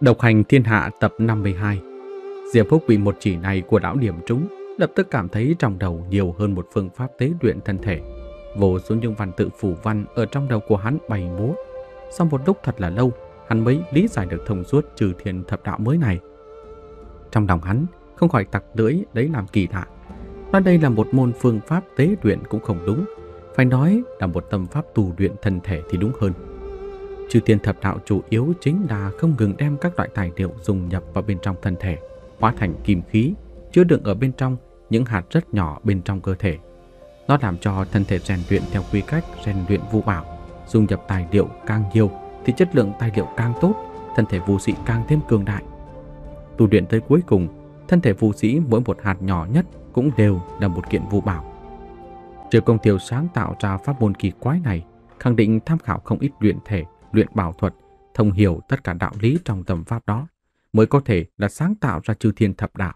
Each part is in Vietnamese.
Độc hành thiên hạ tập 52 Diệp Phúc bị một chỉ này của lão điểm trúng Lập tức cảm thấy trong đầu nhiều hơn một phương pháp tế luyện thân thể Vô số những văn tự phủ văn ở trong đầu của hắn bày múa Sau một lúc thật là lâu Hắn mới lý giải được thông suốt trừ thiền thập đạo mới này Trong lòng hắn không khỏi tặc lưỡi đấy làm kỳ lạ Nói đây là một môn phương pháp tế luyện cũng không đúng Phải nói là một tâm pháp tù luyện thân thể thì đúng hơn Chư tiên thập đạo chủ yếu chính là không ngừng đem các loại tài liệu dùng nhập vào bên trong thân thể, hóa thành kim khí, chứa đựng ở bên trong những hạt rất nhỏ bên trong cơ thể. Nó làm cho thân thể rèn luyện theo quy cách rèn luyện vũ bảo, dung nhập tài liệu càng nhiều thì chất lượng tài liệu càng tốt, thân thể vũ sĩ càng thêm cường đại. Tu luyện tới cuối cùng, thân thể vũ sĩ mỗi một hạt nhỏ nhất cũng đều là một kiện vũ bảo. Triệu công tiểu sáng tạo ra pháp môn kỳ quái này, khẳng định tham khảo không ít luyện thể luyện bảo thuật, thông hiểu tất cả đạo lý trong tâm pháp đó, mới có thể là sáng tạo ra chư thiên thập đạo.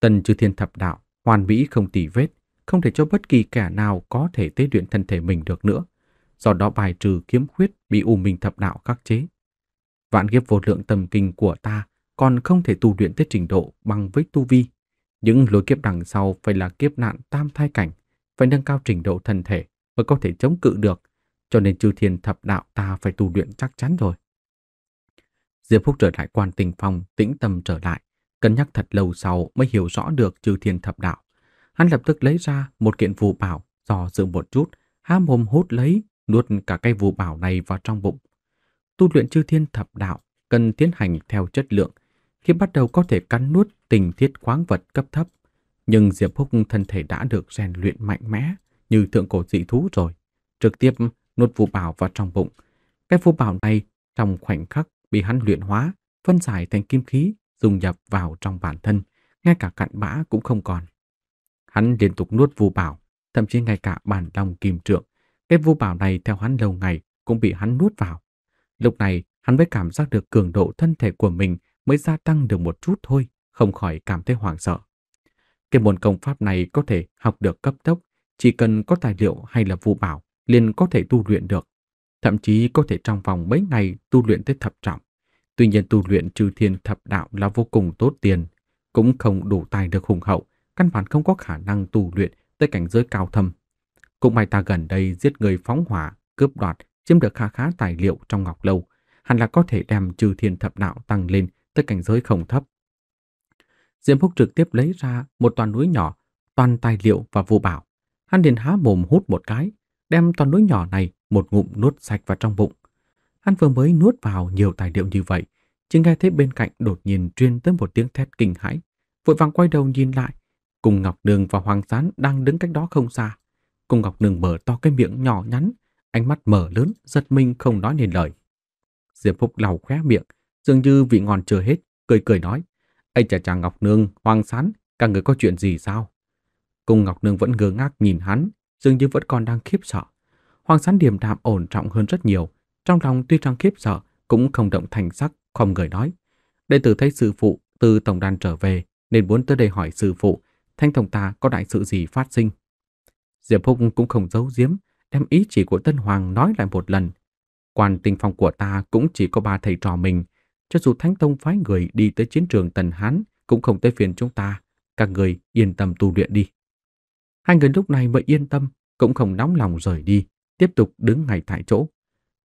Tần chư thiên thập đạo, hoàn mỹ không tỉ vết, không thể cho bất kỳ kẻ nào có thể tế luyện thân thể mình được nữa, do đó bài trừ kiếm khuyết bị u minh thập đạo khắc chế. Vạn kiếp vô lượng tâm kinh của ta còn không thể tu luyện tới trình độ bằng với tu vi. Những lối kiếp đằng sau phải là kiếp nạn tam thai cảnh, phải nâng cao trình độ thân thể mới có thể chống cự được cho nên chư thiên thập đạo ta phải tu luyện chắc chắn rồi. Diệp Phúc trở lại quan tình phòng, tĩnh tâm trở lại, cân nhắc thật lâu sau mới hiểu rõ được chư thiên thập đạo. Hắn lập tức lấy ra một kiện phù bảo, dò dự một chút, há mồm hút lấy, nuốt cả cây phù bảo này vào trong bụng. Tu luyện chư thiên thập đạo cần tiến hành theo chất lượng, khi bắt đầu có thể cắn nuốt tình thiết khoáng vật cấp thấp. Nhưng Diệp Phúc thân thể đã được rèn luyện mạnh mẽ như thượng cổ dị thú rồi. Trực tiếp nuốt phù bảo vào trong bụng. Cái phù bảo này trong khoảnh khắc bị hắn luyện hóa, phân giải thành kim khí, dùng nhập vào trong bản thân, ngay cả cặn bã cũng không còn. Hắn liên tục nuốt phù bảo, thậm chí ngay cả bản lòng kim trượng. Cái phù bảo này theo hắn lâu ngày cũng bị hắn nuốt vào. Lúc này, hắn mới cảm giác được cường độ thân thể của mình mới gia tăng được một chút thôi, không khỏi cảm thấy hoảng sợ. Cái môn công pháp này có thể học được cấp tốc, chỉ cần có tài liệu hay là vũ bảo liền có thể tu luyện được. Thậm chí có thể trong vòng mấy ngày tu luyện tới thập trọng. Tuy nhiên tu luyện trừ thiên thập đạo là vô cùng tốt tiền, cũng không đủ tài được hùng hậu, căn bản không có khả năng tu luyện tới cảnh giới cao thâm. Cũng may ta gần đây giết người phóng hỏa, cướp đoạt, chiếm được khá khá tài liệu trong ngọc lâu, hẳn là có thể đem trừ thiên thập đạo tăng lên tới cảnh giới không thấp. Diêm Phúc trực tiếp lấy ra một toàn núi nhỏ, toàn tài liệu và vô bảo. Hắn liền há mồm hút một cái, đem toàn núi nhỏ này một ngụm nuốt sạch vào trong bụng. Hắn vừa mới nuốt vào nhiều tài liệu như vậy, chỉ nghe thấy bên cạnh đột nhiên truyền tới một tiếng thét kinh hãi, vội vàng quay đầu nhìn lại, cùng Ngọc Đường và Hoàng Sán đang đứng cách đó không xa. Cùng Ngọc Đường mở to cái miệng nhỏ nhắn, ánh mắt mở lớn, giật mình không nói nên lời. Diệp Phúc lau khóe miệng, dường như vị ngon chưa hết, cười cười nói: "Ây chà chàng Ngọc Nương, Hoàng Sán, các người có chuyện gì sao?" Cung Ngọc Nương vẫn ngơ ngác nhìn hắn, dường như vẫn còn đang khiếp sợ. Hoàng Sán điềm đạm ổn trọng hơn rất nhiều, trong lòng tuy rằng khiếp sợ cũng không động thành sắc, không người nói. Đệ tử thấy sư phụ từ tổng đàn trở về nên muốn tới đây hỏi sư phụ thanh tổng ta có đại sự gì phát sinh. Diệp Phúc cũng không giấu giếm, đem ý chỉ của Tân Hoàng nói lại một lần. Quan tình phòng của ta cũng chỉ có ba thầy trò mình, cho dù Thánh Tông phái người đi tới chiến trường Tần Hán cũng không tới phiền chúng ta, các người yên tâm tu luyện đi. Hai người lúc này mới yên tâm, cũng không nóng lòng rời đi, tiếp tục đứng ngay tại chỗ.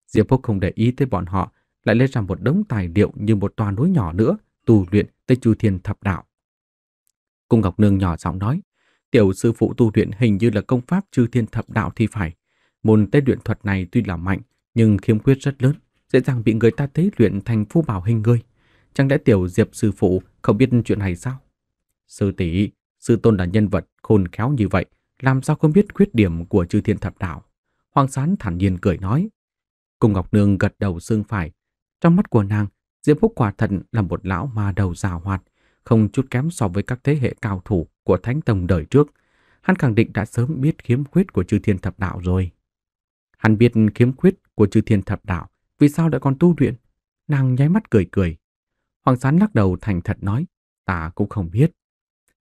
Diệp Phúc không để ý tới bọn họ, lại lấy ra một đống tài liệu như một tòa núi nhỏ nữa, tu luyện tới chu thiên thập đạo. Cung Ngọc Nương nhỏ giọng nói, tiểu sư phụ tu luyện hình như là công pháp chư thiên thập đạo thì phải. Môn tế luyện thuật này tuy là mạnh, nhưng khiếm khuyết rất lớn, dễ dàng bị người ta tế luyện thành phu bảo hình người. Chẳng lẽ tiểu diệp sư phụ không biết chuyện này sao? Sư tỷ, Sư tôn là nhân vật khôn khéo như vậy, làm sao không biết khuyết điểm của chư thiên thập đạo. Hoàng sán thản nhiên cười nói. Cùng Ngọc Nương gật đầu xương phải. Trong mắt của nàng, Diệp Phúc quả thật là một lão ma đầu già hoạt, không chút kém so với các thế hệ cao thủ của Thánh Tông đời trước. Hắn khẳng định đã sớm biết khiếm khuyết của chư thiên thập đạo rồi. Hắn biết khiếm khuyết của chư thiên thập đạo, vì sao lại còn tu luyện? Nàng nháy mắt cười cười. Hoàng sán lắc đầu thành thật nói, ta cũng không biết.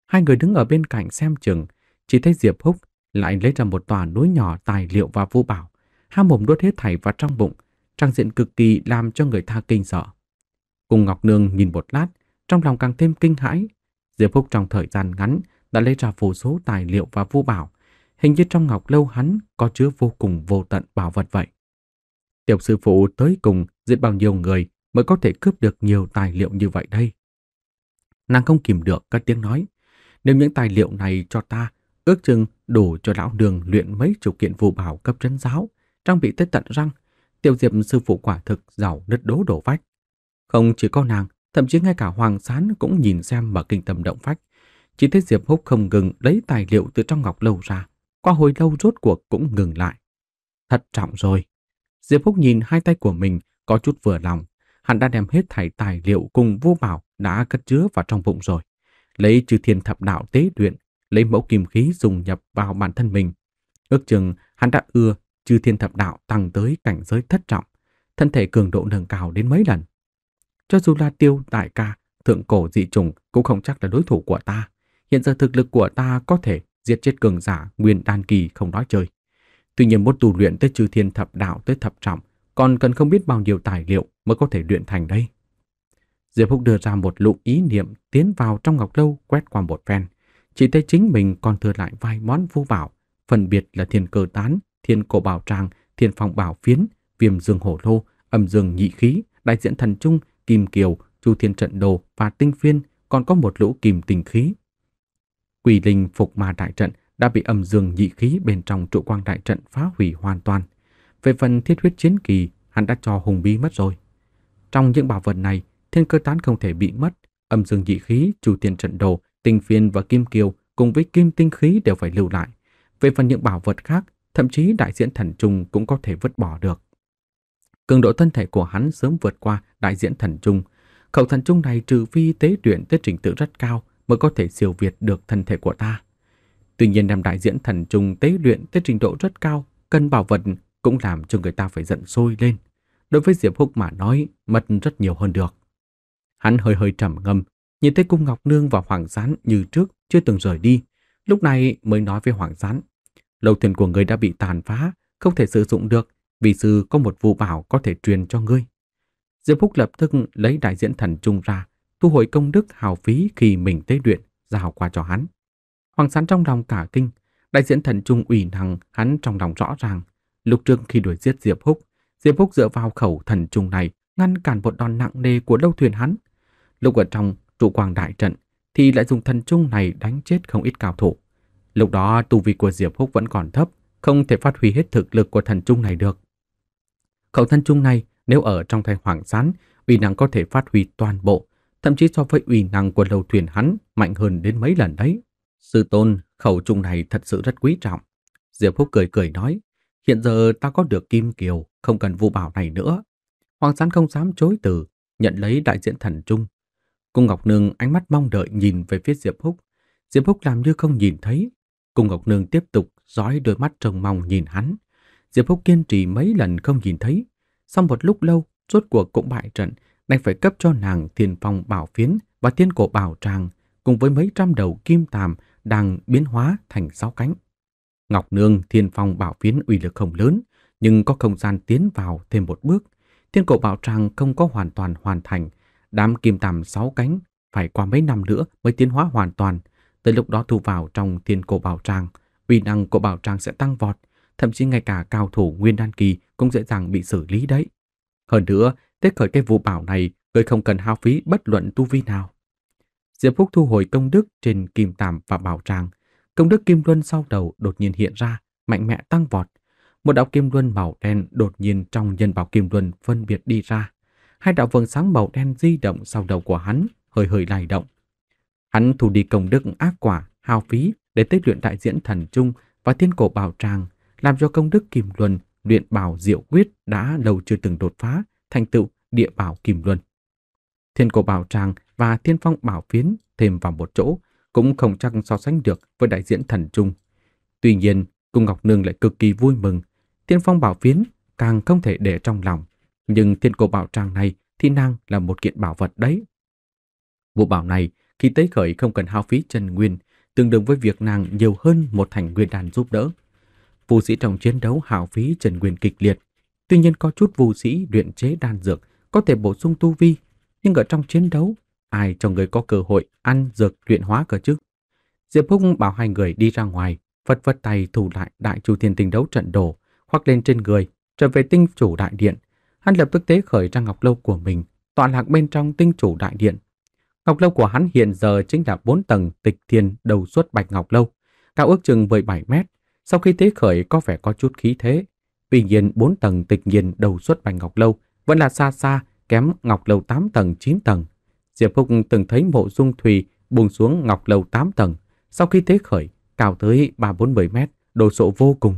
Hai người đứng ở bên cạnh xem chừng, chỉ thấy Diệp Húc lại lấy ra một tòa núi nhỏ tài liệu và vũ bảo, hai mồm đốt hết thảy vào trong bụng, trang diện cực kỳ làm cho người ta kinh sợ. Cùng Ngọc Nương nhìn một lát, trong lòng càng thêm kinh hãi. Diệp Húc trong thời gian ngắn đã lấy ra vô số tài liệu và vũ bảo, hình như trong ngọc lâu hắn có chứa vô cùng vô tận bảo vật vậy. Tiểu sư phụ tới cùng giết bao nhiêu người mới có thể cướp được nhiều tài liệu như vậy đây. Nàng không kìm được các tiếng nói. Nếu những tài liệu này cho ta, ước chừng đủ cho lão đường luyện mấy chục kiện vụ bảo cấp trấn giáo, trang bị tới tận răng. Tiêu diệp sư phụ quả thực giàu nứt đố đổ vách. Không chỉ có nàng, thậm chí ngay cả Hoàng Sán cũng nhìn xem mà kinh tâm động phách. Chỉ thấy Diệp Húc không ngừng lấy tài liệu từ trong ngọc lâu ra. Qua hồi lâu rốt cuộc cũng ngừng lại. Thật trọng rồi. Diệp Húc nhìn hai tay của mình có chút vừa lòng. Hắn đã đem hết thảy tài liệu cùng vô bảo đã cất chứa vào trong bụng rồi lấy chư thiên thập đạo tế luyện, lấy mẫu kim khí dùng nhập vào bản thân mình. Ước chừng hắn đã ưa chư thiên thập đạo tăng tới cảnh giới thất trọng, thân thể cường độ nâng cao đến mấy lần. Cho dù là tiêu đại ca, thượng cổ dị trùng cũng không chắc là đối thủ của ta. Hiện giờ thực lực của ta có thể giết chết cường giả nguyên đan kỳ không nói chơi. Tuy nhiên muốn tu luyện tới chư thiên thập đạo tới thập trọng, còn cần không biết bao nhiêu tài liệu mới có thể luyện thành đây. Diệp Húc đưa ra một lụ ý niệm tiến vào trong ngọc lâu quét qua một phen. Chỉ thấy chính mình còn thừa lại vài món vô bảo, phân biệt là thiên cơ tán, thiên cổ bảo tràng, thiên phong bảo phiến, viêm dương hổ lô, âm dương nhị khí, đại diện thần trung, kim kiều, chu thiên trận đồ và tinh phiên, còn có một lũ kìm tình khí. Quỷ linh phục ma đại trận đã bị âm dương nhị khí bên trong trụ quang đại trận phá hủy hoàn toàn. Về phần thiết huyết chiến kỳ, hắn đã cho hùng bi mất rồi. Trong những bảo vật này, Thiên cơ tán không thể bị mất, âm dương dị khí, chủ tiền trận đồ, tinh phiên và kim kiều cùng với kim tinh khí đều phải lưu lại. Về phần những bảo vật khác, thậm chí đại diễn thần trung cũng có thể vứt bỏ được. Cường độ thân thể của hắn sớm vượt qua đại diễn thần trung. Khẩu thần trung này trừ phi tế luyện tới trình tự rất cao mới có thể siêu việt được thân thể của ta. Tuy nhiên năm đại diễn thần trung tế luyện tới trình độ rất cao, cân bảo vật cũng làm cho người ta phải giận sôi lên. Đối với Diệp Húc mà nói, mất rất nhiều hơn được. Hắn hơi hơi trầm ngâm, nhìn thấy cung Ngọc Nương và Hoàng Gián như trước chưa từng rời đi. Lúc này mới nói với Hoàng Gián, lâu thuyền của người đã bị tàn phá, không thể sử dụng được, vì sư có một vụ bảo có thể truyền cho ngươi. Diệp Phúc lập tức lấy đại diện thần trung ra, thu hồi công đức hào phí khi mình tế luyện, giao qua cho hắn. Hoàng Sán trong lòng cả kinh, đại diện thần trung ủy năng hắn trong lòng rõ ràng. Lúc trước khi đuổi giết Diệp Húc, Diệp Húc dựa vào khẩu thần trung này ngăn cản một đòn nặng nề của lâu thuyền hắn, Lúc ở trong trụ quang đại trận thì lại dùng thần trung này đánh chết không ít cao thủ. Lúc đó tu vi của Diệp Húc vẫn còn thấp, không thể phát huy hết thực lực của thần trung này được. Khẩu thần trung này nếu ở trong tay hoàng sán, uy năng có thể phát huy toàn bộ, thậm chí so với uy năng của lầu thuyền hắn mạnh hơn đến mấy lần đấy. Sư tôn, khẩu trung này thật sự rất quý trọng. Diệp Húc cười cười nói, hiện giờ ta có được kim kiều, không cần vu bảo này nữa. Hoàng sán không dám chối từ, nhận lấy đại diện thần trung, Cung Ngọc Nương ánh mắt mong đợi nhìn về phía Diệp Húc. Diệp Húc làm như không nhìn thấy. Cung Ngọc Nương tiếp tục dõi đôi mắt trông mong nhìn hắn. Diệp Húc kiên trì mấy lần không nhìn thấy. Sau một lúc lâu, rốt cuộc cũng bại trận, đành phải cấp cho nàng thiền phong bảo phiến và thiên cổ bảo tràng cùng với mấy trăm đầu kim tàm đang biến hóa thành sáu cánh. Ngọc Nương thiên phong bảo phiến uy lực không lớn, nhưng có không gian tiến vào thêm một bước. Thiên cổ bảo tràng không có hoàn toàn hoàn thành, Đám kim tằm sáu cánh phải qua mấy năm nữa mới tiến hóa hoàn toàn. Tới lúc đó thu vào trong thiên cổ bảo tràng, uy năng của bảo tràng sẽ tăng vọt, thậm chí ngay cả cao thủ nguyên đan kỳ cũng dễ dàng bị xử lý đấy. Hơn nữa, tết khởi cái vụ bảo này, người không cần hao phí bất luận tu vi nào. Diệp Phúc thu hồi công đức trên kim tằm và bảo tràng, Công đức kim luân sau đầu đột nhiên hiện ra, mạnh mẽ tăng vọt. Một đạo kim luân màu đen đột nhiên trong nhân bảo kim luân phân biệt đi ra hai đạo vầng sáng màu đen di động sau đầu của hắn, hơi hơi lay động. Hắn thu đi công đức ác quả, hao phí để tích luyện đại diễn thần trung và thiên cổ bảo tràng, làm cho công đức kim luân, luyện bảo diệu quyết đã lâu chưa từng đột phá, thành tựu địa bảo kim luân. Thiên cổ bảo tràng và thiên phong bảo phiến thêm vào một chỗ cũng không chắc so sánh được với đại diễn thần trung. Tuy nhiên, Cung Ngọc Nương lại cực kỳ vui mừng, thiên phong bảo phiến càng không thể để trong lòng nhưng thiên cô bảo trang này thì năng là một kiện bảo vật đấy. Vụ bảo này khi tế khởi không cần hao phí chân nguyên, tương đương với việc nàng nhiều hơn một thành nguyên đàn giúp đỡ. Vũ sĩ trong chiến đấu hào phí trần nguyên kịch liệt. Tuy nhiên có chút vũ sĩ luyện chế đan dược có thể bổ sung tu vi, nhưng ở trong chiến đấu, ai cho người có cơ hội ăn dược luyện hóa cơ chứ? Diệp húc bảo hai người đi ra ngoài, vất vất tay thủ lại đại chu thiên tình đấu trận đồ, khoác lên trên người, trở về tinh chủ đại điện, Hắn lập tức tế khởi ra ngọc lâu của mình, tọa lạc bên trong tinh chủ đại điện. Ngọc lâu của hắn hiện giờ chính là bốn tầng tịch thiên đầu suốt bạch ngọc lâu, cao ước chừng 17 mét. Sau khi tế khởi có vẻ có chút khí thế. Tuy nhiên bốn tầng tịch nhiên đầu suốt bạch ngọc lâu vẫn là xa xa, kém ngọc lâu tám tầng chín tầng. Diệp Phúc từng thấy mộ dung thủy buông xuống ngọc lâu tám tầng. Sau khi tế khởi, cao tới ba bốn 40 mét, đồ sộ vô cùng.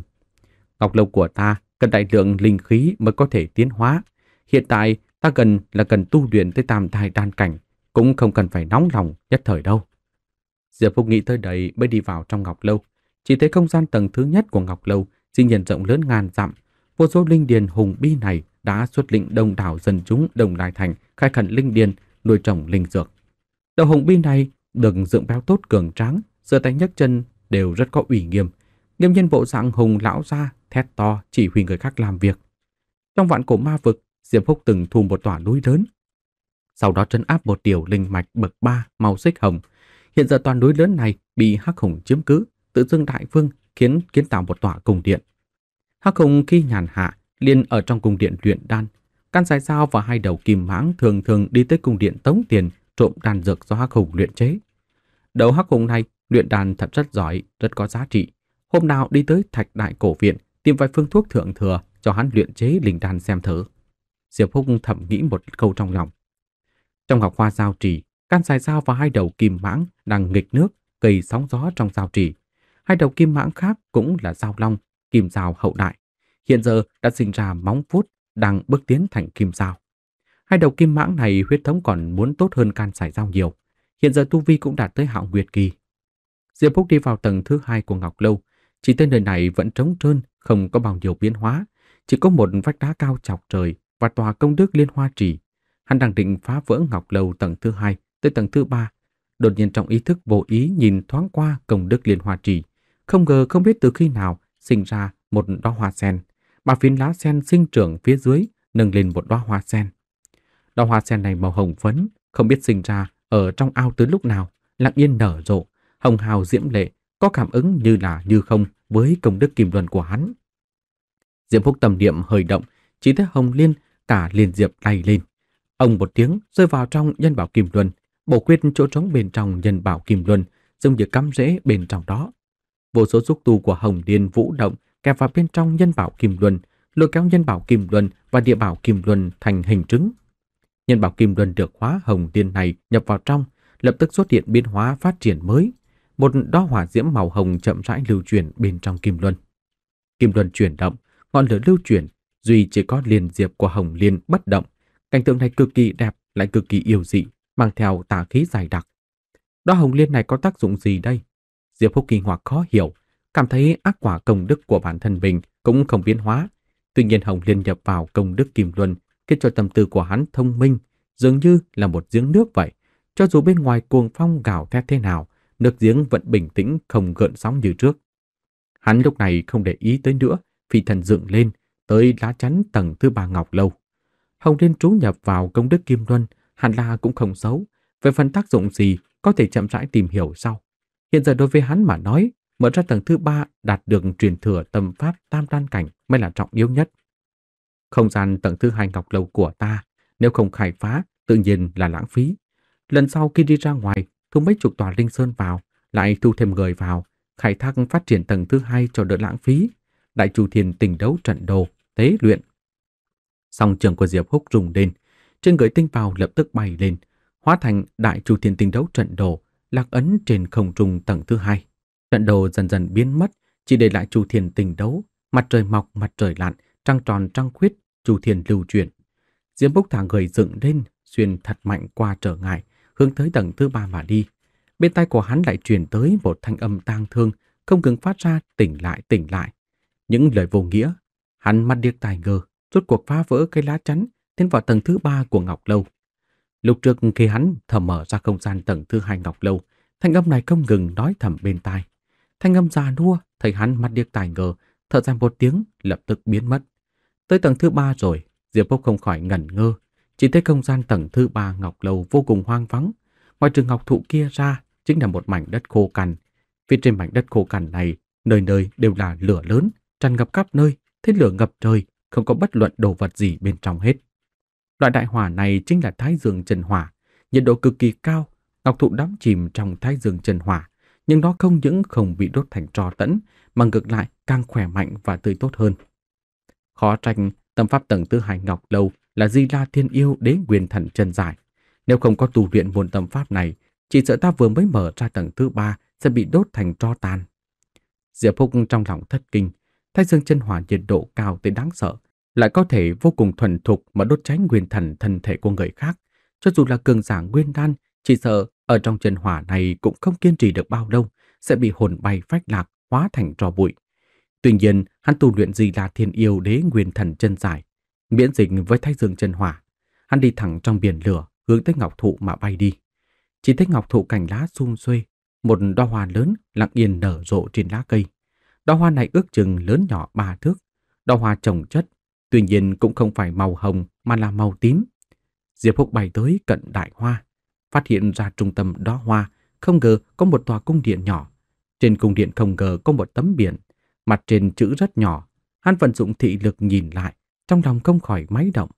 Ngọc lâu của ta cần đại lượng linh khí mới có thể tiến hóa. Hiện tại ta cần là cần tu luyện tới tam thai đan cảnh, cũng không cần phải nóng lòng nhất thời đâu. Diệp Phúc nghĩ tới đây mới đi vào trong Ngọc Lâu. Chỉ thấy không gian tầng thứ nhất của Ngọc Lâu sinh nhiên rộng lớn ngàn dặm. Vô số linh điền hùng bi này đã xuất lĩnh đông đảo dân chúng đồng lai thành khai khẩn linh điền nuôi trồng linh dược. Đầu hùng bi này được dựng béo tốt cường tráng, sơ tay nhấc chân đều rất có ủy nghiêm. Nghiêm nhân bộ dạng hùng lão gia thét to chỉ huy người khác làm việc. Trong vạn cổ ma vực, Diệp Húc từng thu một tòa núi lớn. Sau đó trấn áp một tiểu linh mạch bậc ba màu xích hồng. Hiện giờ toàn núi lớn này bị Hắc Hùng chiếm cứ, tự dưng đại vương khiến kiến tạo một tòa cung điện. Hắc Hùng khi nhàn hạ, liền ở trong cung điện luyện đan. Căn dài dao và hai đầu kim mãng thường thường đi tới cung điện tống tiền trộm đan dược do Hắc Hùng luyện chế. Đầu Hắc Hùng này luyện đàn thật rất giỏi, rất có giá trị. Hôm nào đi tới thạch đại cổ viện, tìm vài phương thuốc thượng thừa cho hắn luyện chế linh đan xem thử. Diệp Húc thầm nghĩ một câu trong lòng. Trong ngọc khoa giao trì, can xài dao và hai đầu kim mãng đang nghịch nước, gây sóng gió trong giao trì. Hai đầu kim mãng khác cũng là dao long, kim dao hậu đại. Hiện giờ đã sinh ra móng vuốt đang bước tiến thành kim dao. Hai đầu kim mãng này huyết thống còn muốn tốt hơn can xài dao nhiều. Hiện giờ tu vi cũng đạt tới hạng nguyệt kỳ. Diệp Húc đi vào tầng thứ hai của Ngọc Lâu, chỉ tên nơi này vẫn trống trơn, không có bao nhiêu biến hóa. Chỉ có một vách đá cao chọc trời và tòa công đức liên hoa trì. Hắn đang định phá vỡ ngọc lầu tầng thứ hai tới tầng thứ ba. Đột nhiên trong ý thức vô ý nhìn thoáng qua công đức liên hoa trì. Không ngờ không biết từ khi nào sinh ra một đóa hoa sen. mà phiến lá sen sinh trưởng phía dưới nâng lên một đóa hoa sen. Đóa hoa sen này màu hồng phấn, không biết sinh ra ở trong ao từ lúc nào, lặng yên nở rộ, hồng hào diễm lệ, có cảm ứng như là như không với công đức kim luân của hắn. Diệp Phúc tầm niệm hơi động, chỉ thấy Hồng Liên cả liền diệp tay lên. Ông một tiếng rơi vào trong nhân bảo kim luân, bổ quyết chỗ trống bên trong nhân bảo kim luân, dùng như cắm rễ bên trong đó. Vô số xúc tu của Hồng Liên vũ động kẹp vào bên trong nhân bảo kim luân, lôi kéo nhân bảo kim luân và địa bảo kim luân thành hình trứng. Nhân bảo kim luân được hóa Hồng Liên này nhập vào trong, lập tức xuất hiện biến hóa phát triển mới một đóa hỏa diễm màu hồng chậm rãi lưu chuyển bên trong kim luân. Kim luân chuyển động, ngọn lửa lưu chuyển, duy chỉ có liền diệp của Hồng Liên bất động. Cảnh tượng này cực kỳ đẹp, lại cực kỳ yêu dị, mang theo tà khí dài đặc. Đóa Hồng Liên này có tác dụng gì đây? Diệp Phúc kinh hoặc khó hiểu, cảm thấy ác quả công đức của bản thân mình cũng không biến hóa. Tuy nhiên Hồng Liên nhập vào công đức kim luân, khiến cho tâm tư của hắn thông minh, dường như là một giếng nước vậy. Cho dù bên ngoài cuồng phong gào thét thế nào, nước giếng vẫn bình tĩnh không gợn sóng như trước. Hắn lúc này không để ý tới nữa, phi thần dựng lên, tới lá chắn tầng thứ ba ngọc lâu. Hồng Liên trú nhập vào công đức Kim Luân, hẳn là cũng không xấu. Về phần tác dụng gì, có thể chậm rãi tìm hiểu sau. Hiện giờ đối với hắn mà nói, mở ra tầng thứ ba đạt được truyền thừa tâm pháp tam đan cảnh mới là trọng yếu nhất. Không gian tầng thứ hai ngọc lâu của ta, nếu không khai phá, tự nhiên là lãng phí. Lần sau khi đi ra ngoài, thu mấy chục tòa linh sơn vào, lại thu thêm người vào, khai thác phát triển tầng thứ hai cho đỡ lãng phí, đại chủ thiền tình đấu trận đồ, tế luyện. Song trường của Diệp Húc rùng lên, trên người tinh vào lập tức bay lên, hóa thành đại chủ thiền tình đấu trận đồ, lạc ấn trên không trung tầng thứ hai. Trận đồ dần dần biến mất, chỉ để lại chủ thiền tình đấu, mặt trời mọc, mặt trời lặn, trăng tròn trăng khuyết, chủ thiền lưu chuyển. Diệp Húc thả người dựng lên, xuyên thật mạnh qua trở ngại, hướng tới tầng thứ ba mà đi. Bên tai của hắn lại truyền tới một thanh âm tang thương, không ngừng phát ra tỉnh lại tỉnh lại. Những lời vô nghĩa, hắn mắt điếc tài ngơ, rốt cuộc phá vỡ cây lá chắn tiến vào tầng thứ ba của Ngọc Lâu. Lúc trước khi hắn thở mở ra không gian tầng thứ hai Ngọc Lâu, thanh âm này không ngừng nói thầm bên tai. Thanh âm già nua, thấy hắn mắt điếc tài ngờ, thở ra một tiếng, lập tức biến mất. Tới tầng thứ ba rồi, Diệp Phúc không khỏi ngẩn ngơ, chỉ thấy không gian tầng thứ ba Ngọc lâu vô cùng hoang vắng. Ngoài trường Ngọc Thụ kia ra chính là một mảnh đất khô cằn. Phía trên mảnh đất khô cằn này, nơi nơi đều là lửa lớn, tràn ngập khắp nơi, thế lửa ngập trời, không có bất luận đồ vật gì bên trong hết. Loại đại hỏa này chính là thái dương trần hỏa, nhiệt độ cực kỳ cao, Ngọc Thụ đắm chìm trong thái dương trần hỏa, nhưng nó không những không bị đốt thành tro tẫn, mà ngược lại càng khỏe mạnh và tươi tốt hơn. Khó tranh, tâm pháp tầng thứ hai Ngọc Lâu là Di La Thiên Yêu Đế Nguyên Thần chân dài. Nếu không có tu luyện môn tâm pháp này, chỉ sợ ta vừa mới mở ra tầng thứ ba sẽ bị đốt thành tro tàn. Diệp Phúc trong lòng thất kinh, thái dương chân hỏa nhiệt độ cao tới đáng sợ, lại có thể vô cùng thuần thục mà đốt cháy nguyên thần thân thể của người khác. Cho dù là cường giả nguyên đan, chỉ sợ ở trong chân hỏa này cũng không kiên trì được bao lâu, sẽ bị hồn bay phách lạc, hóa thành tro bụi. Tuy nhiên, hắn tu luyện gì là thiên yêu đế nguyên thần chân giải, Miễn dịch với thái dương chân hỏa, hắn đi thẳng trong biển lửa hướng tới ngọc thụ mà bay đi. Chỉ thấy ngọc thụ cành lá xum xuê, một đóa hoa lớn lặng yên nở rộ trên lá cây. Đóa hoa này ước chừng lớn nhỏ ba thước, đóa hoa trồng chất, tuy nhiên cũng không phải màu hồng mà là màu tím. Diệp Húc bay tới cận đại hoa, phát hiện ra trung tâm đóa hoa, không ngờ có một tòa cung điện nhỏ. Trên cung điện không ngờ có một tấm biển, mặt trên chữ rất nhỏ, hắn vận dụng thị lực nhìn lại, trong lòng không khỏi máy động.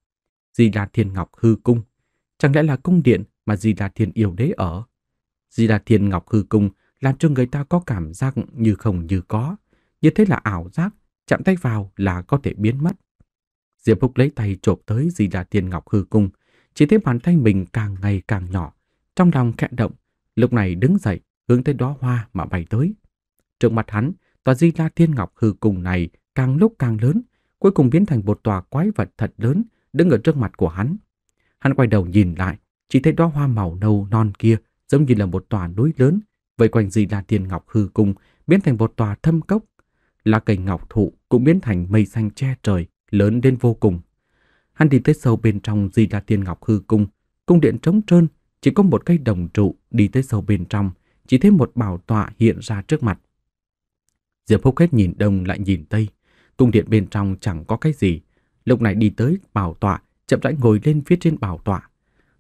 Di Đà Thiên Ngọc hư cung, chẳng lẽ là cung điện mà Di Đà Thiên yêu đế ở? Di Đà Thiên Ngọc hư cung làm cho người ta có cảm giác như không như có, như thế là ảo giác, chạm tay vào là có thể biến mất. Diệp Phúc lấy tay chộp tới Di Đà Thiên Ngọc hư cung, chỉ thấy bàn tay mình càng ngày càng nhỏ, trong lòng khẽ động, lúc này đứng dậy, hướng tới đóa hoa mà bay tới. Trước mặt hắn, tòa Di La Thiên Ngọc hư cung này càng lúc càng lớn, cuối cùng biến thành một tòa quái vật thật lớn đứng ở trước mặt của hắn. Hắn quay đầu nhìn lại, chỉ thấy đóa hoa màu nâu non kia giống như là một tòa núi lớn, vây quanh gì là tiền ngọc hư cung, biến thành một tòa thâm cốc. Là cây ngọc thụ cũng biến thành mây xanh che trời, lớn đến vô cùng. Hắn đi tới sâu bên trong gì là tiền ngọc hư cung, cung điện trống trơn, chỉ có một cây đồng trụ đi tới sâu bên trong, chỉ thấy một bảo tọa hiện ra trước mặt. Diệp Húc hết nhìn đông lại nhìn tây, Cung điện bên trong chẳng có cái gì. Lúc này đi tới bảo tọa, chậm rãi ngồi lên phía trên bảo tọa.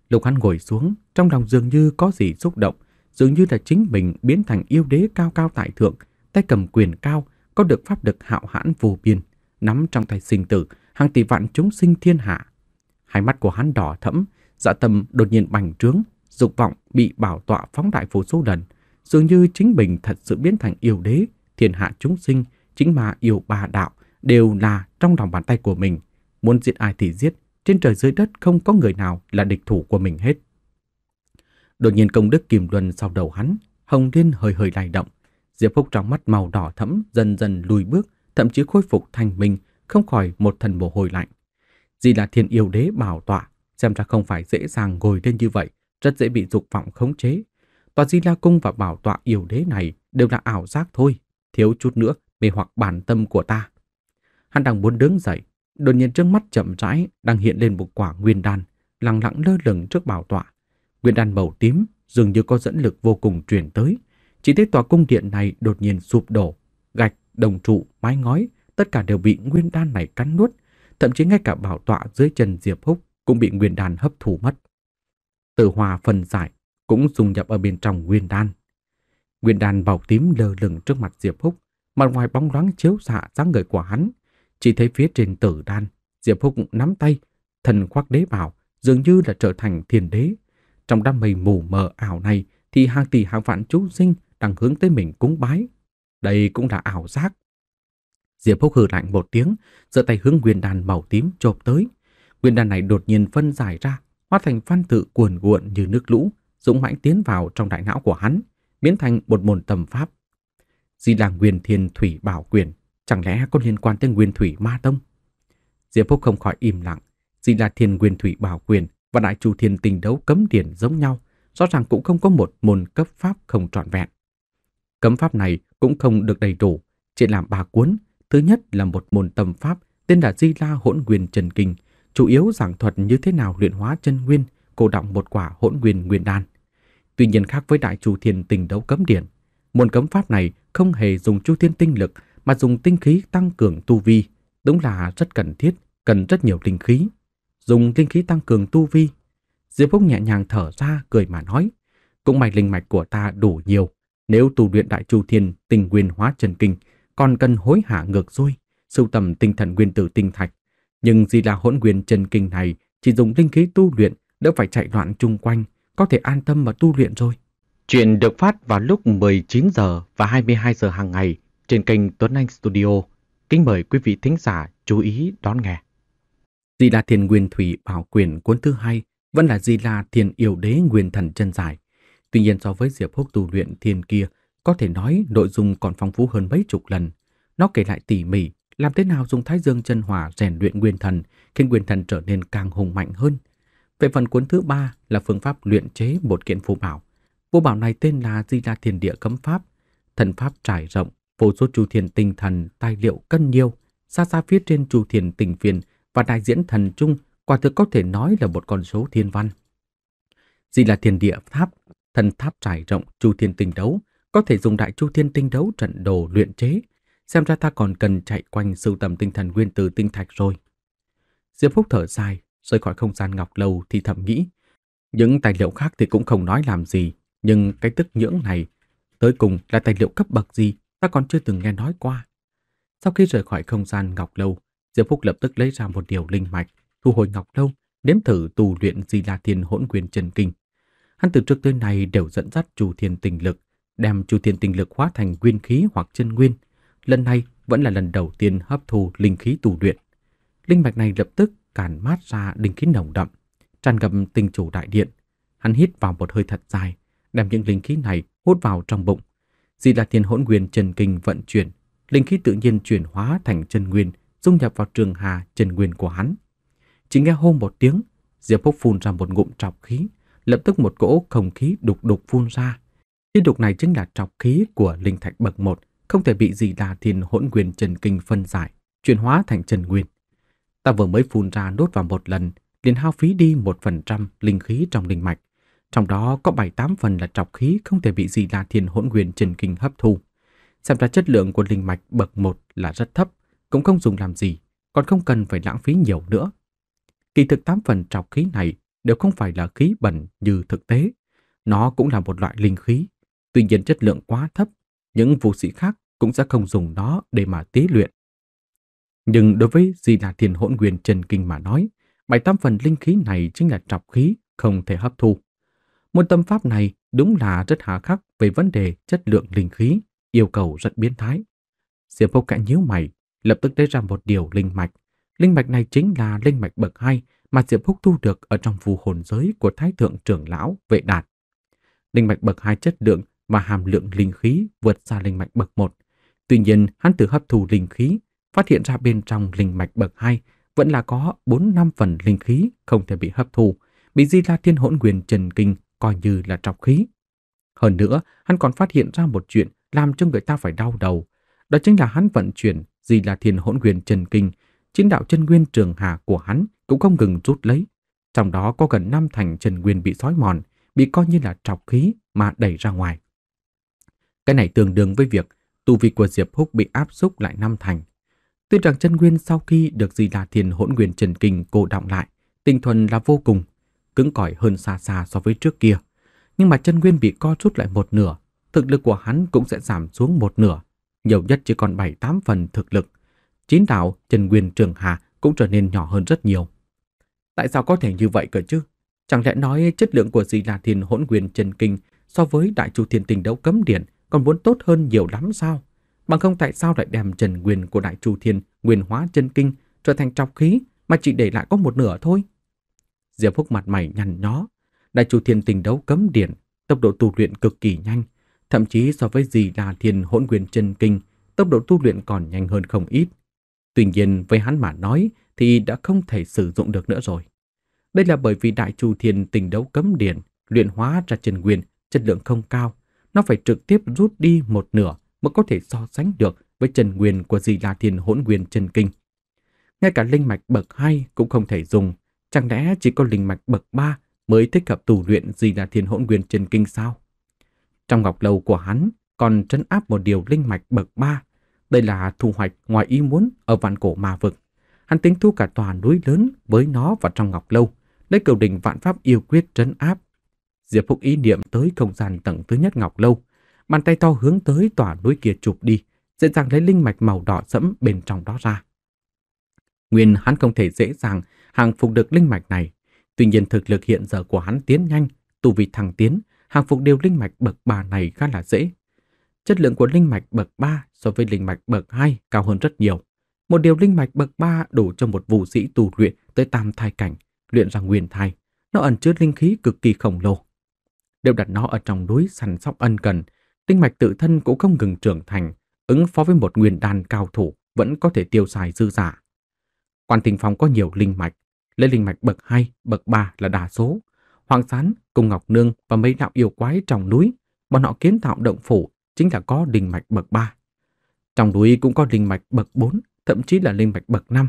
Lúc hắn ngồi xuống, trong lòng dường như có gì xúc động, dường như là chính mình biến thành yêu đế cao cao tại thượng, tay cầm quyền cao, có được pháp lực hạo hãn vô biên, nắm trong tay sinh tử, hàng tỷ vạn chúng sinh thiên hạ. Hai mắt của hắn đỏ thẫm, dạ tâm đột nhiên bành trướng, dục vọng bị bảo tọa phóng đại vô số lần, dường như chính mình thật sự biến thành yêu đế, thiên hạ chúng sinh, chính mà yêu ba đạo, đều là trong lòng bàn tay của mình. Muốn giết ai thì giết, trên trời dưới đất không có người nào là địch thủ của mình hết. Đột nhiên công đức kìm luân sau đầu hắn, Hồng Liên hơi hơi lay động. Diệp Phúc trong mắt màu đỏ thẫm dần dần lùi bước, thậm chí khôi phục thành mình, không khỏi một thần mồ hôi lạnh. Gì là thiên yêu đế bảo tọa, xem ra không phải dễ dàng ngồi lên như vậy, rất dễ bị dục vọng khống chế. Tòa Di La Cung và bảo tọa yêu đế này đều là ảo giác thôi, thiếu chút nữa mê hoặc bản tâm của ta. Hắn đang muốn đứng dậy, đột nhiên trước mắt chậm rãi đang hiện lên một quả nguyên đan, lặng lặng lơ lửng trước bảo tọa. Nguyên đan màu tím dường như có dẫn lực vô cùng truyền tới, chỉ thấy tòa cung điện này đột nhiên sụp đổ, gạch, đồng trụ, mái ngói, tất cả đều bị nguyên đan này cắn nuốt, thậm chí ngay cả bảo tọa dưới chân Diệp Húc cũng bị nguyên đan hấp thụ mất. Tử hòa phần giải cũng dung nhập ở bên trong nguyên đan. Nguyên đan màu tím lơ lửng trước mặt Diệp Húc, mặt ngoài bóng loáng chiếu xạ dáng người của hắn, chỉ thấy phía trên tử đan, Diệp Húc nắm tay, thần khoác đế bảo, dường như là trở thành thiên đế. Trong đám mây mù mờ ảo này thì hàng tỷ hàng vạn chú sinh đang hướng tới mình cúng bái. Đây cũng là ảo giác. Diệp Húc hừ lạnh một tiếng, giơ tay hướng nguyên đàn màu tím chộp tới. Nguyên đàn này đột nhiên phân giải ra, hóa thành văn tự cuồn cuộn như nước lũ, dũng mãnh tiến vào trong đại não của hắn, biến thành một môn tâm pháp. Di là Nguyên Thiên Thủy Bảo Quyền Chẳng lẽ có liên quan tới nguyên thủy ma tông? Diệp Phúc không khỏi im lặng. Dị là thiên nguyên thủy bảo quyền và đại chủ thiên tình đấu cấm điển giống nhau, rõ ràng cũng không có một môn cấp pháp không trọn vẹn. Cấm pháp này cũng không được đầy đủ, chỉ làm ba cuốn. Thứ nhất là một môn tâm pháp tên là Di La Hỗn Nguyên Trần Kinh, chủ yếu giảng thuật như thế nào luyện hóa chân nguyên, cổ động một quả hỗn nguyên nguyên đan. Tuy nhiên khác với đại chủ thiên tình đấu cấm điển, môn cấm pháp này không hề dùng chu thiên tinh lực mà dùng tinh khí tăng cường tu vi đúng là rất cần thiết, cần rất nhiều linh khí. Dùng linh khí tăng cường tu vi, Diệp Phúc nhẹ nhàng thở ra cười mà nói, cũng mạch linh mạch của ta đủ nhiều, nếu tu luyện đại chu thiên tình nguyên hóa chân kinh, còn cần hối hạ ngược xuôi, sưu tầm tinh thần nguyên tử tinh thạch, nhưng gì là hỗn nguyên chân kinh này chỉ dùng linh khí tu luyện đỡ phải chạy loạn chung quanh, có thể an tâm mà tu luyện rồi. Chuyện được phát vào lúc 19 giờ và 22 giờ hàng ngày trên kênh Tuấn Anh Studio. Kính mời quý vị thính giả chú ý đón nghe. Di La Thiên Nguyên Thủy Bảo Quyền cuốn thứ hai vẫn là Di La Thiên Yêu Đế Nguyên Thần Chân Giải. Tuy nhiên so với Diệp Húc tu luyện thiên kia, có thể nói nội dung còn phong phú hơn mấy chục lần. Nó kể lại tỉ mỉ làm thế nào dùng Thái Dương chân hỏa rèn luyện nguyên thần, khiến nguyên thần trở nên càng hùng mạnh hơn. Về phần cuốn thứ ba là phương pháp luyện chế một kiện phù bảo. Phù bảo này tên là Di La Thiên Địa Cấm Pháp, thần pháp trải rộng, Vô số chu thiền tinh thần, tài liệu cân nhiều, xa xa phía trên chu thiền tình phiền và đại diễn thần trung quả thực có thể nói là một con số thiên văn. Gì là thiền địa tháp, thần tháp trải rộng chu thiên tinh đấu, có thể dùng đại chu thiên tinh đấu trận đồ luyện chế. Xem ra ta còn cần chạy quanh sưu tầm tinh thần nguyên từ tinh thạch rồi. Diệp Phúc thở dài, rời khỏi không gian ngọc lâu thì thầm nghĩ. Những tài liệu khác thì cũng không nói làm gì, nhưng cái tức nhưỡng này tới cùng là tài liệu cấp bậc gì ta còn chưa từng nghe nói qua. Sau khi rời khỏi không gian Ngọc Lâu, Diệp Phúc lập tức lấy ra một điều linh mạch, thu hồi Ngọc Lâu, nếm thử tu luyện Di La Thiên Hỗn Quyền Chân Kinh. Hắn từ trước tới nay đều dẫn dắt chủ Thiên Tình Lực, đem chủ Thiên Tình Lực hóa thành nguyên khí hoặc chân nguyên. Lần này vẫn là lần đầu tiên hấp thu linh khí tu luyện. Linh mạch này lập tức cản mát ra linh khí nồng đậm, tràn ngập tinh chủ đại điện. Hắn hít vào một hơi thật dài, đem những linh khí này hút vào trong bụng, Dị là thiên hỗn nguyên chân kinh vận chuyển, linh khí tự nhiên chuyển hóa thành chân nguyên, dung nhập vào trường hà chân nguyên của hắn. Chỉ nghe hô một tiếng, Diệp Phúc phun ra một ngụm trọc khí, lập tức một cỗ không khí đục đục phun ra. Khí đục này chính là trọc khí của linh thạch bậc một không thể bị dị đà thiên hỗn nguyên chân kinh phân giải, chuyển hóa thành chân nguyên. Ta vừa mới phun ra đốt vào một lần, liền hao phí đi một phần trăm linh khí trong linh mạch. Trong đó có 7-8 phần là trọc khí không thể bị gì là Thiên hỗn nguyên trần kinh hấp thu. Xem ra chất lượng của linh mạch bậc 1 là rất thấp, cũng không dùng làm gì, còn không cần phải lãng phí nhiều nữa. Kỳ thực 8 phần trọc khí này đều không phải là khí bẩn như thực tế. Nó cũng là một loại linh khí. Tuy nhiên chất lượng quá thấp, những vũ sĩ khác cũng sẽ không dùng nó để mà tế luyện. Nhưng đối với Di Đà Thiên Hỗn Nguyên Trần Kinh mà nói, bảy tám phần linh khí này chính là trọc khí không thể hấp thu. Môn tâm pháp này đúng là rất hạ khắc về vấn đề chất lượng linh khí, yêu cầu rất biến thái. Diệp Phúc cạn nhíu mày, lập tức lấy ra một điều linh mạch. Linh mạch này chính là linh mạch bậc hai mà Diệp Phúc thu được ở trong phù hồn giới của Thái Thượng trưởng lão Vệ Đạt. Linh mạch bậc hai chất lượng và hàm lượng linh khí vượt xa linh mạch bậc một Tuy nhiên, hắn từ hấp thụ linh khí, phát hiện ra bên trong linh mạch bậc hai vẫn là có 4 năm phần linh khí không thể bị hấp thụ, bị Di La Thiên Hỗn Quyền Trần Kinh coi như là trọc khí. Hơn nữa, hắn còn phát hiện ra một chuyện làm cho người ta phải đau đầu. Đó chính là hắn vận chuyển gì là thiền hỗn quyền trần kinh, chiến đạo chân nguyên trường hà của hắn cũng không ngừng rút lấy. Trong đó có gần năm thành trần nguyên bị sói mòn, bị coi như là trọc khí mà đẩy ra ngoài. Cái này tương đương với việc tu vi của Diệp Húc bị áp xúc lại năm thành. Tuy rằng chân nguyên sau khi được gì là thiền hỗn quyền trần kinh cô động lại, tinh thuần là vô cùng, cứng cỏi hơn xa xa so với trước kia. Nhưng mà chân nguyên bị co rút lại một nửa, thực lực của hắn cũng sẽ giảm xuống một nửa, nhiều nhất chỉ còn 7-8 phần thực lực. Chín đạo chân nguyên trường hà cũng trở nên nhỏ hơn rất nhiều. Tại sao có thể như vậy cơ chứ? Chẳng lẽ nói chất lượng của gì là Thiên hỗn quyền chân kinh so với đại chu thiên tình đấu cấm điển còn muốn tốt hơn nhiều lắm sao? Bằng không tại sao lại đem chân nguyên của đại chu thiên nguyên hóa chân kinh trở thành trọc khí mà chỉ để lại có một nửa thôi? Diệp Phúc mặt mày nhăn nhó. Đại chủ thiên tình đấu cấm điển, tốc độ tu luyện cực kỳ nhanh, thậm chí so với gì là thiên hỗn quyền chân kinh, tốc độ tu luyện còn nhanh hơn không ít. Tuy nhiên với hắn mà nói thì đã không thể sử dụng được nữa rồi. Đây là bởi vì đại chủ thiên tình đấu cấm điển, luyện hóa ra chân nguyên, chất lượng không cao. Nó phải trực tiếp rút đi một nửa mới có thể so sánh được với chân nguyên của gì là thiên hỗn quyền chân kinh. Ngay cả linh mạch bậc 2 cũng không thể dùng Chẳng lẽ chỉ có linh mạch bậc ba mới thích hợp tù luyện gì là thiên hỗn nguyên chân kinh sao? Trong ngọc lâu của hắn còn trấn áp một điều linh mạch bậc ba. Đây là thu hoạch ngoài ý muốn ở vạn cổ ma vực. Hắn tính thu cả tòa núi lớn với nó vào trong ngọc lâu, lấy cầu đỉnh vạn pháp yêu quyết trấn áp. Diệp Phúc ý niệm tới không gian tầng thứ nhất ngọc lâu, bàn tay to hướng tới tòa núi kia chụp đi, dễ dàng lấy linh mạch màu đỏ sẫm bên trong đó ra. Nguyên hắn không thể dễ dàng hàng phục được linh mạch này. Tuy nhiên thực lực hiện giờ của hắn tiến nhanh, tu vi thăng tiến, hàng phục điều linh mạch bậc 3 này khá là dễ. Chất lượng của linh mạch bậc 3 so với linh mạch bậc 2 cao hơn rất nhiều. Một điều linh mạch bậc 3 đủ cho một vũ sĩ tu luyện tới tam thai cảnh, luyện ra nguyên thai. Nó ẩn chứa linh khí cực kỳ khổng lồ. Đều đặt nó ở trong núi săn sóc ân cần, linh mạch tự thân cũng không ngừng trưởng thành, ứng phó với một nguyên đan cao thủ vẫn có thể tiêu xài dư giả. Quan Tình Phong có nhiều linh mạch, lấy Linh Mạch bậc 2, bậc 3 là đa số. Hoàng Sán cùng Ngọc Nương và mấy đạo yêu quái trong núi, bọn họ kiến tạo động phủ chính là có linh mạch bậc 3. Trong núi cũng có linh mạch bậc 4, thậm chí là linh mạch bậc 5.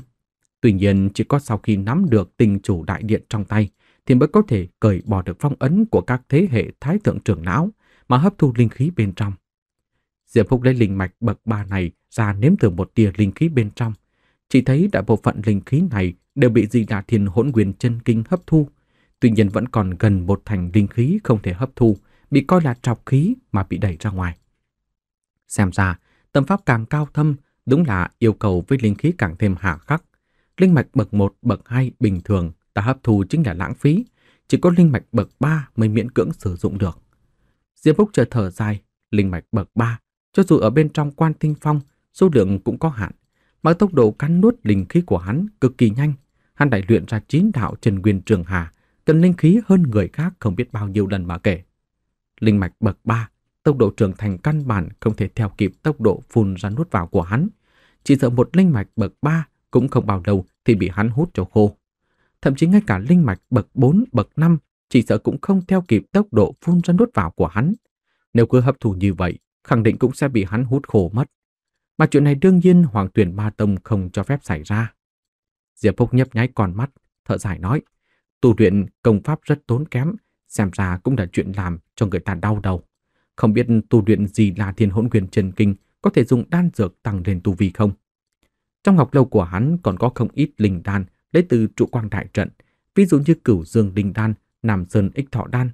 Tuy nhiên, chỉ có sau khi nắm được tình chủ đại điện trong tay thì mới có thể cởi bỏ được phong ấn của các thế hệ thái thượng trưởng não mà hấp thu linh khí bên trong. Diệp Phúc lấy linh mạch bậc 3 này ra nếm thử một tia linh khí bên trong, chỉ thấy đại bộ phận linh khí này đều bị Di Đà dạ Thiên Hỗn quyền Chân Kinh hấp thu, tuy nhiên vẫn còn gần một thành linh khí không thể hấp thu, bị coi là trọc khí mà bị đẩy ra ngoài. Xem ra, tâm pháp càng cao thâm, đúng là yêu cầu với linh khí càng thêm hạ khắc. Linh mạch bậc 1, bậc 2 bình thường ta hấp thu chính là lãng phí, chỉ có linh mạch bậc 3 mới miễn cưỡng sử dụng được. Diệp Phúc chờ thở dài, linh mạch bậc 3, cho dù ở bên trong quan tinh phong, số lượng cũng có hạn, Bằng tốc độ cắn nuốt linh khí của hắn cực kỳ nhanh, hắn đại luyện ra chín đạo Trần Nguyên Trường Hà, cần linh khí hơn người khác không biết bao nhiêu lần mà kể. Linh mạch bậc ba, tốc độ trưởng thành căn bản không thể theo kịp tốc độ phun ra nuốt vào của hắn. Chỉ sợ một linh mạch bậc ba cũng không bao lâu thì bị hắn hút cho khô. Thậm chí ngay cả linh mạch bậc bốn, bậc năm, chỉ sợ cũng không theo kịp tốc độ phun ra nuốt vào của hắn. Nếu cứ hấp thụ như vậy, khẳng định cũng sẽ bị hắn hút khô mất. Mà chuyện này đương nhiên Hoàng Tuyển Ma Tông không cho phép xảy ra. Diệp Phúc nhấp nháy con mắt, thở dài nói, tu luyện công pháp rất tốn kém, xem ra cũng là chuyện làm cho người ta đau đầu. Không biết tu luyện gì là thiên hỗn quyền chân kinh có thể dùng đan dược tăng lên tu vi không? Trong học lâu của hắn còn có không ít linh đan lấy từ trụ quang đại trận, ví dụ như cửu dương linh đan, nam sơn ích thọ đan.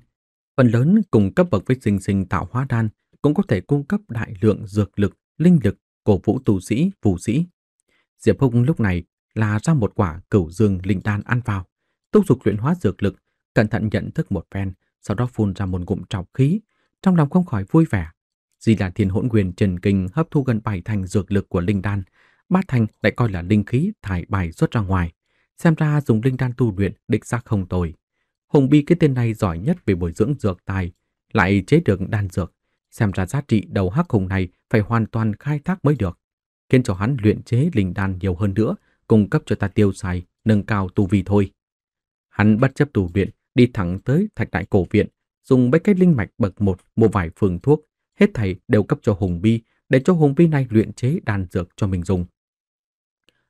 Phần lớn cùng cấp bậc với sinh sinh tạo hóa đan cũng có thể cung cấp đại lượng dược lực, linh lực cổ vũ tu sĩ, phù sĩ. Diệp Hùng lúc này là ra một quả cửu dương linh đan ăn vào, tốc dục luyện hóa dược lực, cẩn thận nhận thức một phen, sau đó phun ra một ngụm trọc khí, trong lòng không khỏi vui vẻ. Di là thiên hỗn quyền trần kinh hấp thu gần bảy thành dược lực của linh đan, bát thành lại coi là linh khí thải bài xuất ra ngoài. Xem ra dùng linh đan tu luyện đích xác không tồi. Hùng Bi cái tên này giỏi nhất về bồi dưỡng dược tài, lại chế được đan dược, Xem ra giá trị đầu hắc hùng này phải hoàn toàn khai thác mới được, khiến cho hắn luyện chế linh đan nhiều hơn nữa, cung cấp cho ta tiêu xài, nâng cao tu vi thôi. Hắn bất chấp tù viện, đi thẳng tới thạch đại cổ viện, dùng mấy cái linh mạch bậc một mua vài phương thuốc, hết thảy đều cấp cho Hùng Bi, để cho Hùng Bi này luyện chế đan dược cho mình dùng.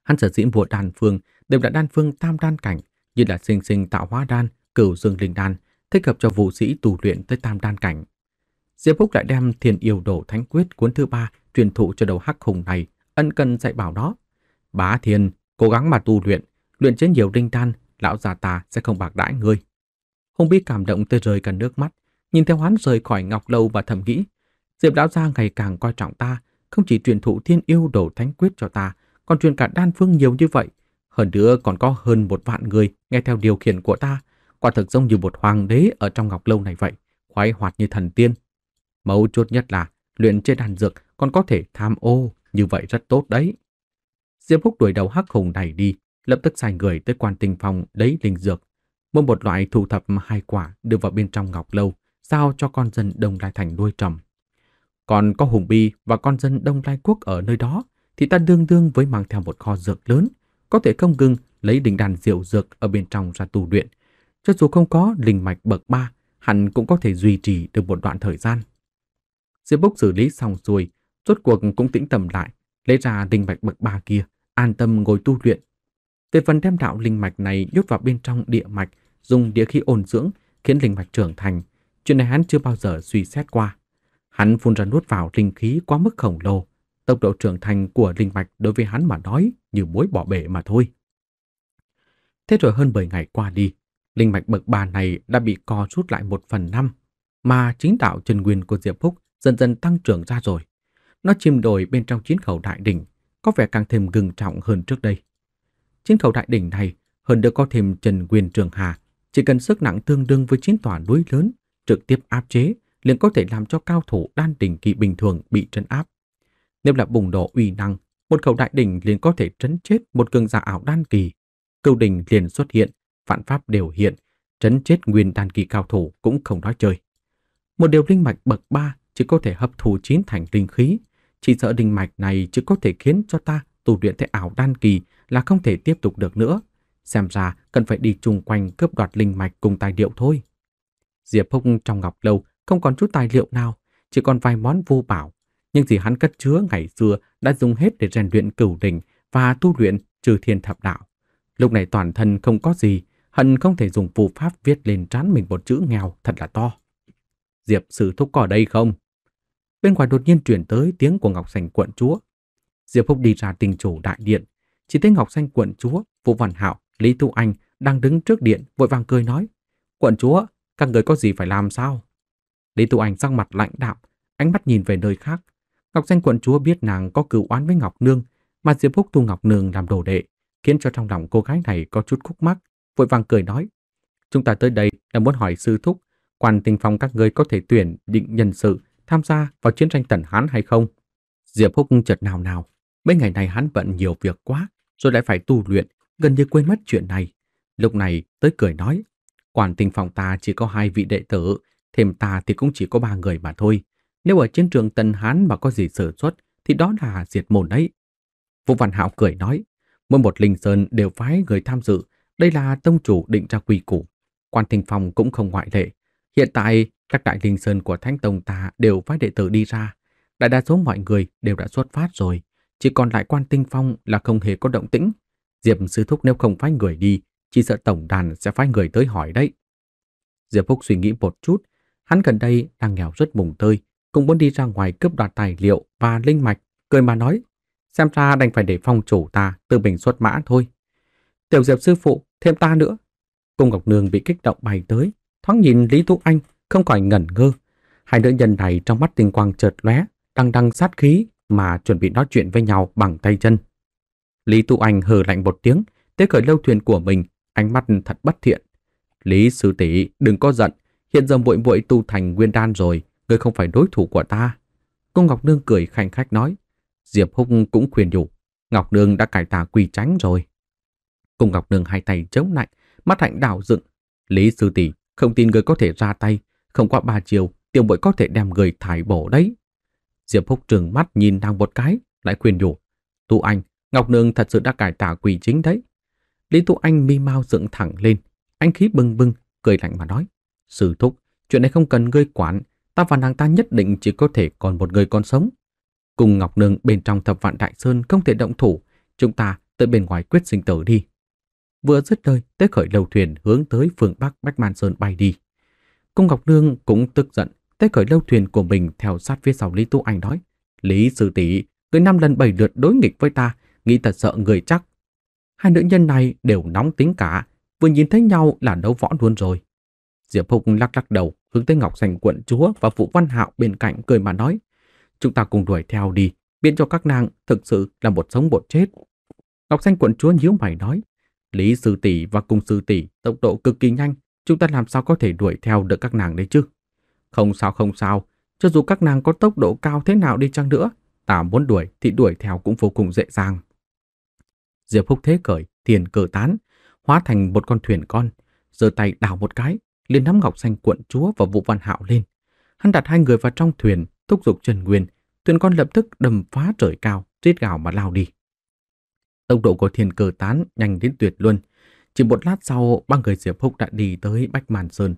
Hắn sở dĩ mua đan phương đều là đan phương tam đan cảnh, như là sinh sinh tạo hóa đan, cửu dương linh đan, thích hợp cho vũ sĩ tu luyện tới tam đan cảnh. Diệp Phúc lại đem thiền yêu đổ thánh quyết cuốn thứ ba truyền thụ cho đầu hắc hùng này, ân cần dạy bảo nó. Bá thiền, cố gắng mà tu luyện, luyện chế nhiều đinh đan, lão già ta sẽ không bạc đãi ngươi. Hùng biết cảm động tới rơi cả nước mắt, nhìn theo hắn rời khỏi ngọc lâu và thầm nghĩ. Diệp lão gia ngày càng coi trọng ta, không chỉ truyền thụ thiên yêu đổ thánh quyết cho ta, còn truyền cả đan phương nhiều như vậy. Hơn nữa còn có hơn một vạn người nghe theo điều khiển của ta, quả thực giống như một hoàng đế ở trong ngọc lâu này vậy, khoái hoạt như thần tiên, Mấu chốt nhất là luyện trên đàn dược còn có thể tham ô, như vậy rất tốt đấy. Diệp Húc đuổi đầu hắc hùng này đi, lập tức sai người tới quan tình phòng lấy linh dược. Mua một loại thu thập hai quả đưa vào bên trong ngọc lâu, sao cho con dân Đông Lai Thành nuôi trầm Còn có Hùng Bi và con dân Đông Lai Quốc ở nơi đó thì ta đương đương với mang theo một kho dược lớn, có thể không gừng lấy đỉnh đàn diệu dược ở bên trong ra tù luyện. Cho dù không có linh mạch bậc ba, hẳn cũng có thể duy trì được một đoạn thời gian. Diệp Bốc xử lý xong rồi, rốt cuộc cũng tĩnh tâm lại, lấy ra linh mạch bậc ba kia, an tâm ngồi tu luyện. Về phần đem đạo linh mạch này nhốt vào bên trong địa mạch, dùng địa khí ổn dưỡng, khiến linh mạch trưởng thành. Chuyện này hắn chưa bao giờ suy xét qua. Hắn phun ra nuốt vào linh khí quá mức khổng lồ. Tốc độ trưởng thành của linh mạch đối với hắn mà nói như muối bỏ bể mà thôi. Thế rồi hơn 10 ngày qua đi, linh mạch bậc ba này đã bị co rút lại một phần năm, mà chính đạo chân nguyên của Diệp Phúc dần dần tăng trưởng ra rồi. Nó chìm đồi bên trong chiến khẩu đại đỉnh, có vẻ càng thêm gừng trọng hơn trước đây. Chiến khẩu đại đỉnh này hơn được có thêm Trần Quyền Trường Hà, chỉ cần sức nặng tương đương với chiến tòa núi lớn, trực tiếp áp chế, liền có thể làm cho cao thủ đan đỉnh kỳ bình thường bị trấn áp. Nếu là bùng đổ uy năng, một khẩu đại đỉnh liền có thể trấn chết một cường giả ảo đan kỳ. Cưu đỉnh liền xuất hiện, phản pháp đều hiện, trấn chết nguyên đan kỳ cao thủ cũng không nói chơi. Một điều linh mạch bậc 3 chỉ có thể hấp thu chín thành linh khí. Chỉ sợ đình mạch này chỉ có thể khiến cho ta tu luyện thế ảo đan kỳ là không thể tiếp tục được nữa. Xem ra cần phải đi chung quanh cướp đoạt linh mạch cùng tài liệu thôi. Diệp Phúc trong ngọc lâu không còn chút tài liệu nào, chỉ còn vài món vô bảo. Nhưng gì hắn cất chứa ngày xưa đã dùng hết để rèn luyện cửu đỉnh và tu luyện trừ thiên thập đạo. Lúc này toàn thân không có gì, hận không thể dùng phù pháp viết lên trán mình một chữ nghèo thật là to. Diệp sư thúc có ở đây không? Bên ngoài đột nhiên chuyển tới tiếng của Ngọc Xanh quận chúa. Diệp Phúc đi ra tình chủ đại điện, chỉ thấy Ngọc Xanh quận chúa, Vũ Văn Hạo, Lý Tu Anh đang đứng trước điện vội vàng cười nói. Quận chúa, các người có gì phải làm sao? Lý Tu Anh sang mặt lạnh đạm, ánh mắt nhìn về nơi khác. Ngọc Xanh quận chúa biết nàng có cửu oán với Ngọc Nương, mà Diệp Phúc thu Ngọc Nương làm đồ đệ, khiến cho trong lòng cô gái này có chút khúc mắc, vội vàng cười nói. Chúng ta tới đây là muốn hỏi sư thúc, quan tình phong các ngươi có thể tuyển định nhân sự tham gia vào chiến tranh Tần Hán hay không. Diệp Húc chợt nào nào, mấy ngày này hắn bận nhiều việc quá, rồi lại phải tu luyện, gần như quên mất chuyện này. Lúc này tới cười nói, quản tình phòng ta chỉ có hai vị đệ tử, thêm ta thì cũng chỉ có ba người mà thôi. Nếu ở chiến trường Tần Hán mà có gì sở xuất, thì đó là diệt môn đấy. Vũ Văn hảo cười nói, mỗi một linh sơn đều phái người tham dự, đây là tông chủ định ra quy củ. Quan Thình Phong cũng không ngoại lệ. Hiện tại các đại linh sơn của Thánh Tông ta đều phái đệ tử đi ra. Đại đa số mọi người đều đã xuất phát rồi. Chỉ còn lại quan tinh phong là không hề có động tĩnh. Diệp sư thúc nếu không phái người đi, chỉ sợ tổng đàn sẽ phái người tới hỏi đấy. Diệp Phúc suy nghĩ một chút. Hắn gần đây đang nghèo rất mùng tơi, cũng muốn đi ra ngoài cướp đoạt tài liệu và linh mạch. Cười mà nói, xem ra đành phải để phong chủ ta tự mình xuất mã thôi. Tiểu Diệp sư phụ, thêm ta nữa. Cung Ngọc Nương bị kích động bày tới, thoáng nhìn Lý Tú Anh không khỏi ngẩn ngơ. Hai nữ nhân này trong mắt tinh quang chợt lóe, đang đăng sát khí mà chuẩn bị nói chuyện với nhau bằng tay chân. Lý Tu Anh hờ lạnh một tiếng, tế khởi lâu thuyền của mình, ánh mắt thật bất thiện. Lý sư tỷ đừng có giận, hiện giờ muội muội tu thành nguyên đan rồi, ngươi không phải đối thủ của ta. Cô Ngọc Nương cười khanh khách nói, Diệp Húc cũng khuyên nhủ, Ngọc Nương đã cải tà quỳ tránh rồi. Cô Ngọc Nương hai tay chống lạnh, mắt hạnh đảo dựng, Lý sư tỷ không tin ngươi có thể ra tay, không qua ba chiều, tiểu bội có thể đem người thải bổ đấy. Diệp Phúc trừng mắt nhìn nàng một cái, lại khuyên nhủ. Tu Anh, Ngọc Nương thật sự đã cải tả quỷ chính đấy. Lý Tu Anh mi mau dựng thẳng lên, anh khí bừng bừng, cười lạnh mà nói. Sư thúc, chuyện này không cần ngươi quản, ta và nàng ta nhất định chỉ có thể còn một người còn sống. Cùng Ngọc Nương bên trong thập vạn đại sơn không thể động thủ, chúng ta tới bên ngoài quyết sinh tử đi. Vừa dứt lời, tới khởi đầu thuyền hướng tới phương Bắc Bách Man Sơn bay đi. Cung Ngọc Nương cũng tức giận, tay cởi lâu thuyền của mình theo sát phía sau Lý Tu Anh nói. Lý sư tỷ, người năm lần bảy lượt đối nghịch với ta, nghĩ thật sợ người chắc. Hai nữ nhân này đều nóng tính cả, vừa nhìn thấy nhau là đấu võ luôn rồi. Diệp Hùng lắc lắc đầu, hướng tới Ngọc Sành quận chúa và Vũ Văn Hạo bên cạnh cười mà nói. Chúng ta cùng đuổi theo đi, biện cho các nàng thực sự là một sống một chết. Ngọc Xanh quận chúa nhíu mày nói, Lý sư tỷ và cung sư tỷ tốc độ cực kỳ nhanh, chúng ta làm sao có thể đuổi theo được các nàng đấy chứ? Không sao không sao, cho dù các nàng có tốc độ cao thế nào đi chăng nữa, ta muốn đuổi thì đuổi theo cũng vô cùng dễ dàng. Diệp Phúc Thế cởi tiền cờ tán, hóa thành một con thuyền con, giơ tay đảo một cái, liền nắm ngọc xanh cuộn chúa và Vũ Văn Hạo lên. Hắn đặt hai người vào trong thuyền, thúc giục Trần Nguyên, thuyền con lập tức đầm phá trời cao, rít gào mà lao đi. Tốc độ của thiền cờ tán nhanh đến tuyệt luôn, chỉ một lát sau, ba người Diệp Phúc đã đi tới Bách Màn Sơn.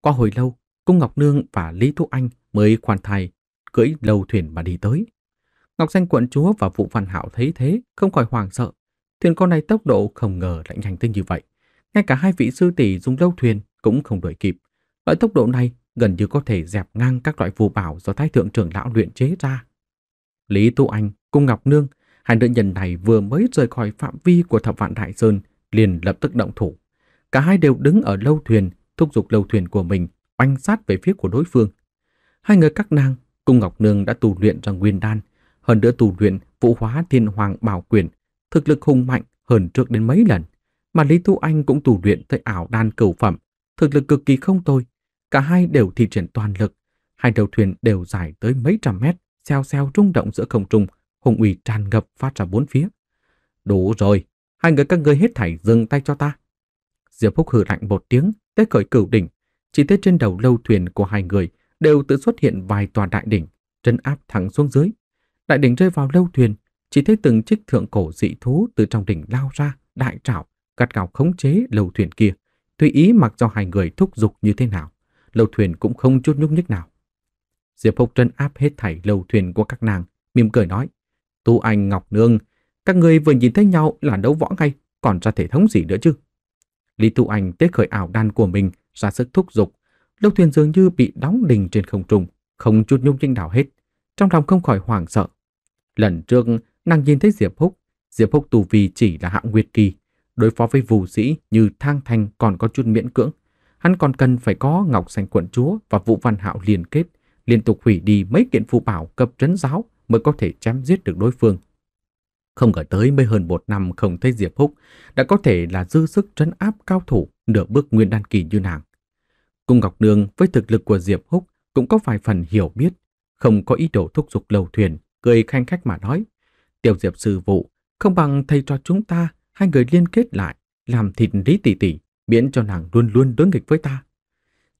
Qua hồi lâu, Cung Ngọc Nương và Lý Thúc Anh mới khoan thai, cưỡi lâu thuyền mà đi tới. Ngọc Danh quận chúa và Vũ Văn Hảo thấy thế, không khỏi hoảng sợ. Thuyền con này tốc độ không ngờ lại nhanh tới như vậy. Ngay cả hai vị sư tỷ dùng lâu thuyền cũng không đuổi kịp. Loại tốc độ này gần như có thể dẹp ngang các loại phù bảo do thái thượng trưởng lão luyện chế ra. Lý Tu Anh, Cung Ngọc Nương, hai nữ nhân này vừa mới rời khỏi phạm vi của thập vạn Đại Sơn – liền lập tức động thủ. Cả hai đều đứng ở lâu thuyền, thúc giục lâu thuyền của mình oanh sát về phía của đối phương. Hai người các nàng cung Ngọc Nương đã tu luyện ra nguyên đan, hơn nữa tu luyện vũ hóa thiên hoàng bảo quyền, thực lực hùng mạnh hơn trước đến mấy lần. Mà Lý Tu Anh cũng tu luyện tới ảo đan cửu phẩm, thực lực cực kỳ không tồi. Cả hai đều thi triển toàn lực, hai đầu thuyền đều dài tới mấy trăm mét, xeo xeo rung động giữa không trung, hùng ủy tràn ngập phát ra bốn phía. Đủ rồi, hai người các ngươi hết thảy dừng tay cho ta. Diệp Phúc hừ lạnh một tiếng, tới cởi cửu đỉnh, chỉ thấy trên đầu lâu thuyền của hai người đều tự xuất hiện vài tòa đại đỉnh, trấn áp thẳng xuống dưới. Đại đỉnh rơi vào lâu thuyền, chỉ thấy từng chiếc thượng cổ dị thú từ trong đỉnh lao ra, đại trảo, gắt gào khống chế lâu thuyền kia. Tùy ý mặc cho hai người thúc giục như thế nào, lâu thuyền cũng không chút nhúc nhích nào. Diệp Phúc trấn áp hết thảy lâu thuyền của các nàng, mỉm cười nói, Tu Anh Ngọc Nương các người vừa nhìn thấy nhau là đấu võ ngay, còn ra thể thống gì nữa chứ? Lý Tu Anh tế khởi ảo đan của mình ra sức thúc giục. Lốc thuyền dường như bị đóng đình trên không trung, không chút nhung nhinh nào hết. Trong lòng không khỏi hoảng sợ. Lần trước, nàng nhìn thấy Diệp Húc. Diệp Húc tù vì chỉ là hạng nguyệt kỳ. Đối phó với vù sĩ như thang Thanh còn có chút miễn cưỡng. Hắn còn cần phải có Ngọc Sành Quận Chúa và Vũ Văn Hạo liên kết, liên tục hủy đi mấy kiện phụ bảo cấp trấn giáo mới có thể chém giết được đối phương. Không ngờ tới mới hơn một năm không thấy Diệp Húc đã có thể là dư sức trấn áp cao thủ nửa bước nguyên đan kỳ như nàng. Cung Ngọc Nương với thực lực của Diệp Húc cũng có vài phần hiểu biết, không có ý đồ thúc giục lầu thuyền, cười khanh khách mà nói. Tiểu Diệp sư vụ, không bằng thầy cho chúng ta, hai người liên kết lại, làm thịt lý tỷ tỷ, miễn cho nàng luôn luôn đối nghịch với ta.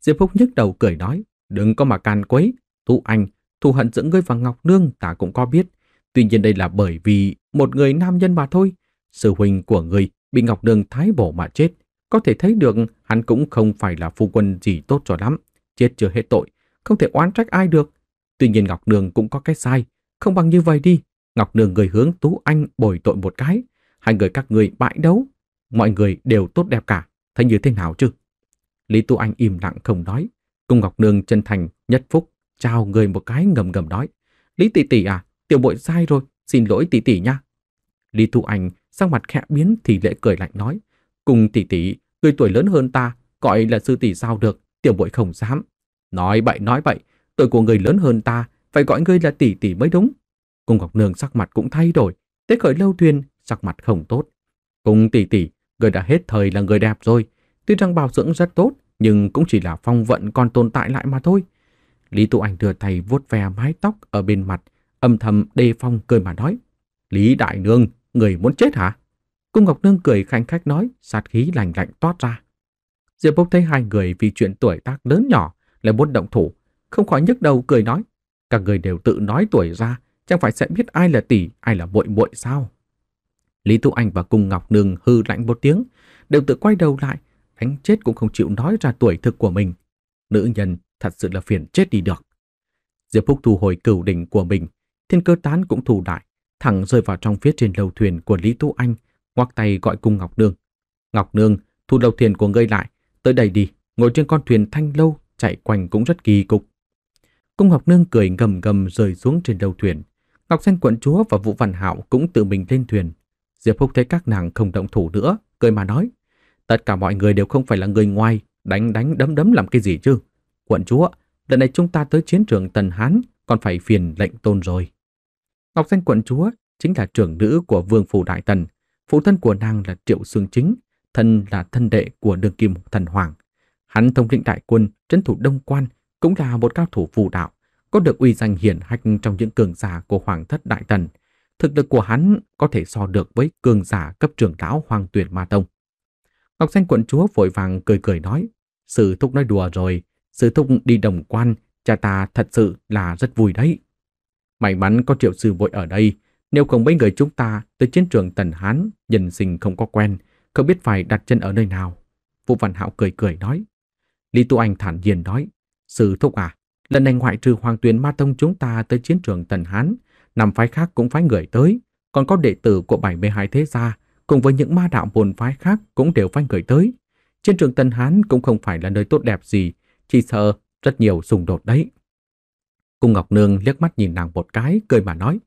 Diệp Húc nhức đầu cười nói, đừng có mà can quấy, thu anh, thù hận giữa ngươi và Ngọc Nương ta cũng có biết. Tuy nhiên đây là bởi vì một người nam nhân mà thôi. Sư huynh của người bị Ngọc Đường thái bổ mà chết. Có thể thấy được hắn cũng không phải là phu quân gì tốt cho lắm. Chết chưa hết tội, không thể oán trách ai được. Tuy nhiên Ngọc Đường cũng có cái sai. Không bằng như vậy đi. Ngọc Đường người hướng Tú Anh bồi tội một cái. Hai người các người bãi đấu. Mọi người đều tốt đẹp cả. Thấy như thế nào chứ? Lý Tú Anh im lặng không nói. cùng Ngọc đường chân thành, nhất phúc, trao người một cái ngầm ngầm nói. Lý tỷ tỷ à, tiểu bội sai rồi, Xin lỗi tỷ tỷ nha. Lý Thu Anh sắc mặt khẽ biến thì lễ cười lạnh nói. Cùng tỷ tỷ, người tuổi lớn hơn ta, gọi là sư tỷ sao được, tiểu bội không dám. Nói bậy nói bậy, tuổi của người lớn hơn ta, phải gọi ngươi là tỷ tỷ mới đúng. Cung Ngọc Nương sắc mặt cũng thay đổi, Tế Khởi Lâu Thuyền sắc mặt không tốt. Cung tỷ tỷ, người đã hết thời là người đẹp rồi, tuy rằng bảo dưỡng rất tốt, nhưng cũng chỉ là phong vận còn tồn tại lại mà thôi. Lý Tụ anh đưa tay vuốt ve mái tóc ở bên mặt, âm thầm đề phong cười mà nói. Lý Đại Nương, người muốn chết hả? Cung Ngọc Nương cười khanh khách nói, sát khí lành lạnh toát ra. Diệp Bốc thấy hai người vì chuyện tuổi tác lớn nhỏ lại muốn động thủ, không khỏi nhức đầu cười nói. cả người đều tự nói tuổi ra, chẳng phải sẽ biết ai là tỷ, ai là muội muội sao? Lý Thu Anh và Cung Ngọc Nương hư lạnh một tiếng, đều tự quay đầu lại, đánh chết cũng không chịu nói ra tuổi thực của mình. Nữ nhân thật sự là phiền chết đi được. Diệp Phúc thu hồi cửu đỉnh của mình, thiên cơ tán cũng thủ đại, thẳng rơi vào trong phía trên đầu thuyền của Lý Tu Anh, ngoắc tay gọi cung Ngọc Nương. Ngọc Nương, thu đầu thuyền của ngươi lại, tới đây đi, ngồi trên con thuyền thanh lâu, chạy quanh cũng rất kỳ cục. Cung Ngọc Nương cười gầm gầm rời xuống trên đầu thuyền. Ngọc Xanh quận chúa và Vũ Văn Hạo cũng tự mình lên thuyền. Diệp Phúc thấy các nàng không động thủ nữa, cười mà nói. Tất cả mọi người đều không phải là người ngoài, đánh đánh đấm đấm làm cái gì chứ. Quận chúa, lần này chúng ta tới chiến trường Tần Hán, còn phải phiền lệnh tôn rồi. Ngọc Danh quận chúa chính là trưởng nữ của vương phủ Đại Tần. Phụ thân của nàng là Triệu Sương Chính, thân là thân đệ của đường kim thần hoàng. Hắn thống lĩnh đại quân, trấn thủ Đông Quan, cũng là một cao thủ phù đạo, có được uy danh hiển hách trong những cường giả của hoàng thất Đại Tần. Thực lực của hắn có thể so được với cường giả cấp trưởng lão Hoàng Tuyển Ma Tông. Ngọc Danh quận chúa vội vàng cười cười nói, "Sư thúc nói đùa rồi, sư thúc đi đồng quan, cha ta thật sự là rất vui đấy. May mắn có triệu sư vội ở đây, nếu không mấy người chúng ta tới chiến trường Tần Hán, nhân sinh không có quen, không biết phải đặt chân ở nơi nào. Vũ Văn Hạo cười cười nói. Lý Tu Anh thản nhiên nói, Sư Thúc à, lần này ngoại trừ Hoàng tuyến Ma Tông chúng ta tới chiến trường Tần Hán, năm phái khác cũng phái người tới, còn có đệ tử của 72 thế gia, cùng với những ma đạo môn phái khác cũng đều phái người tới. Chiến trường Tần Hán cũng không phải là nơi tốt đẹp gì, chỉ sợ rất nhiều xung đột đấy. Cung Ngọc Nương liếc mắt nhìn nàng một cái, cười mà nói.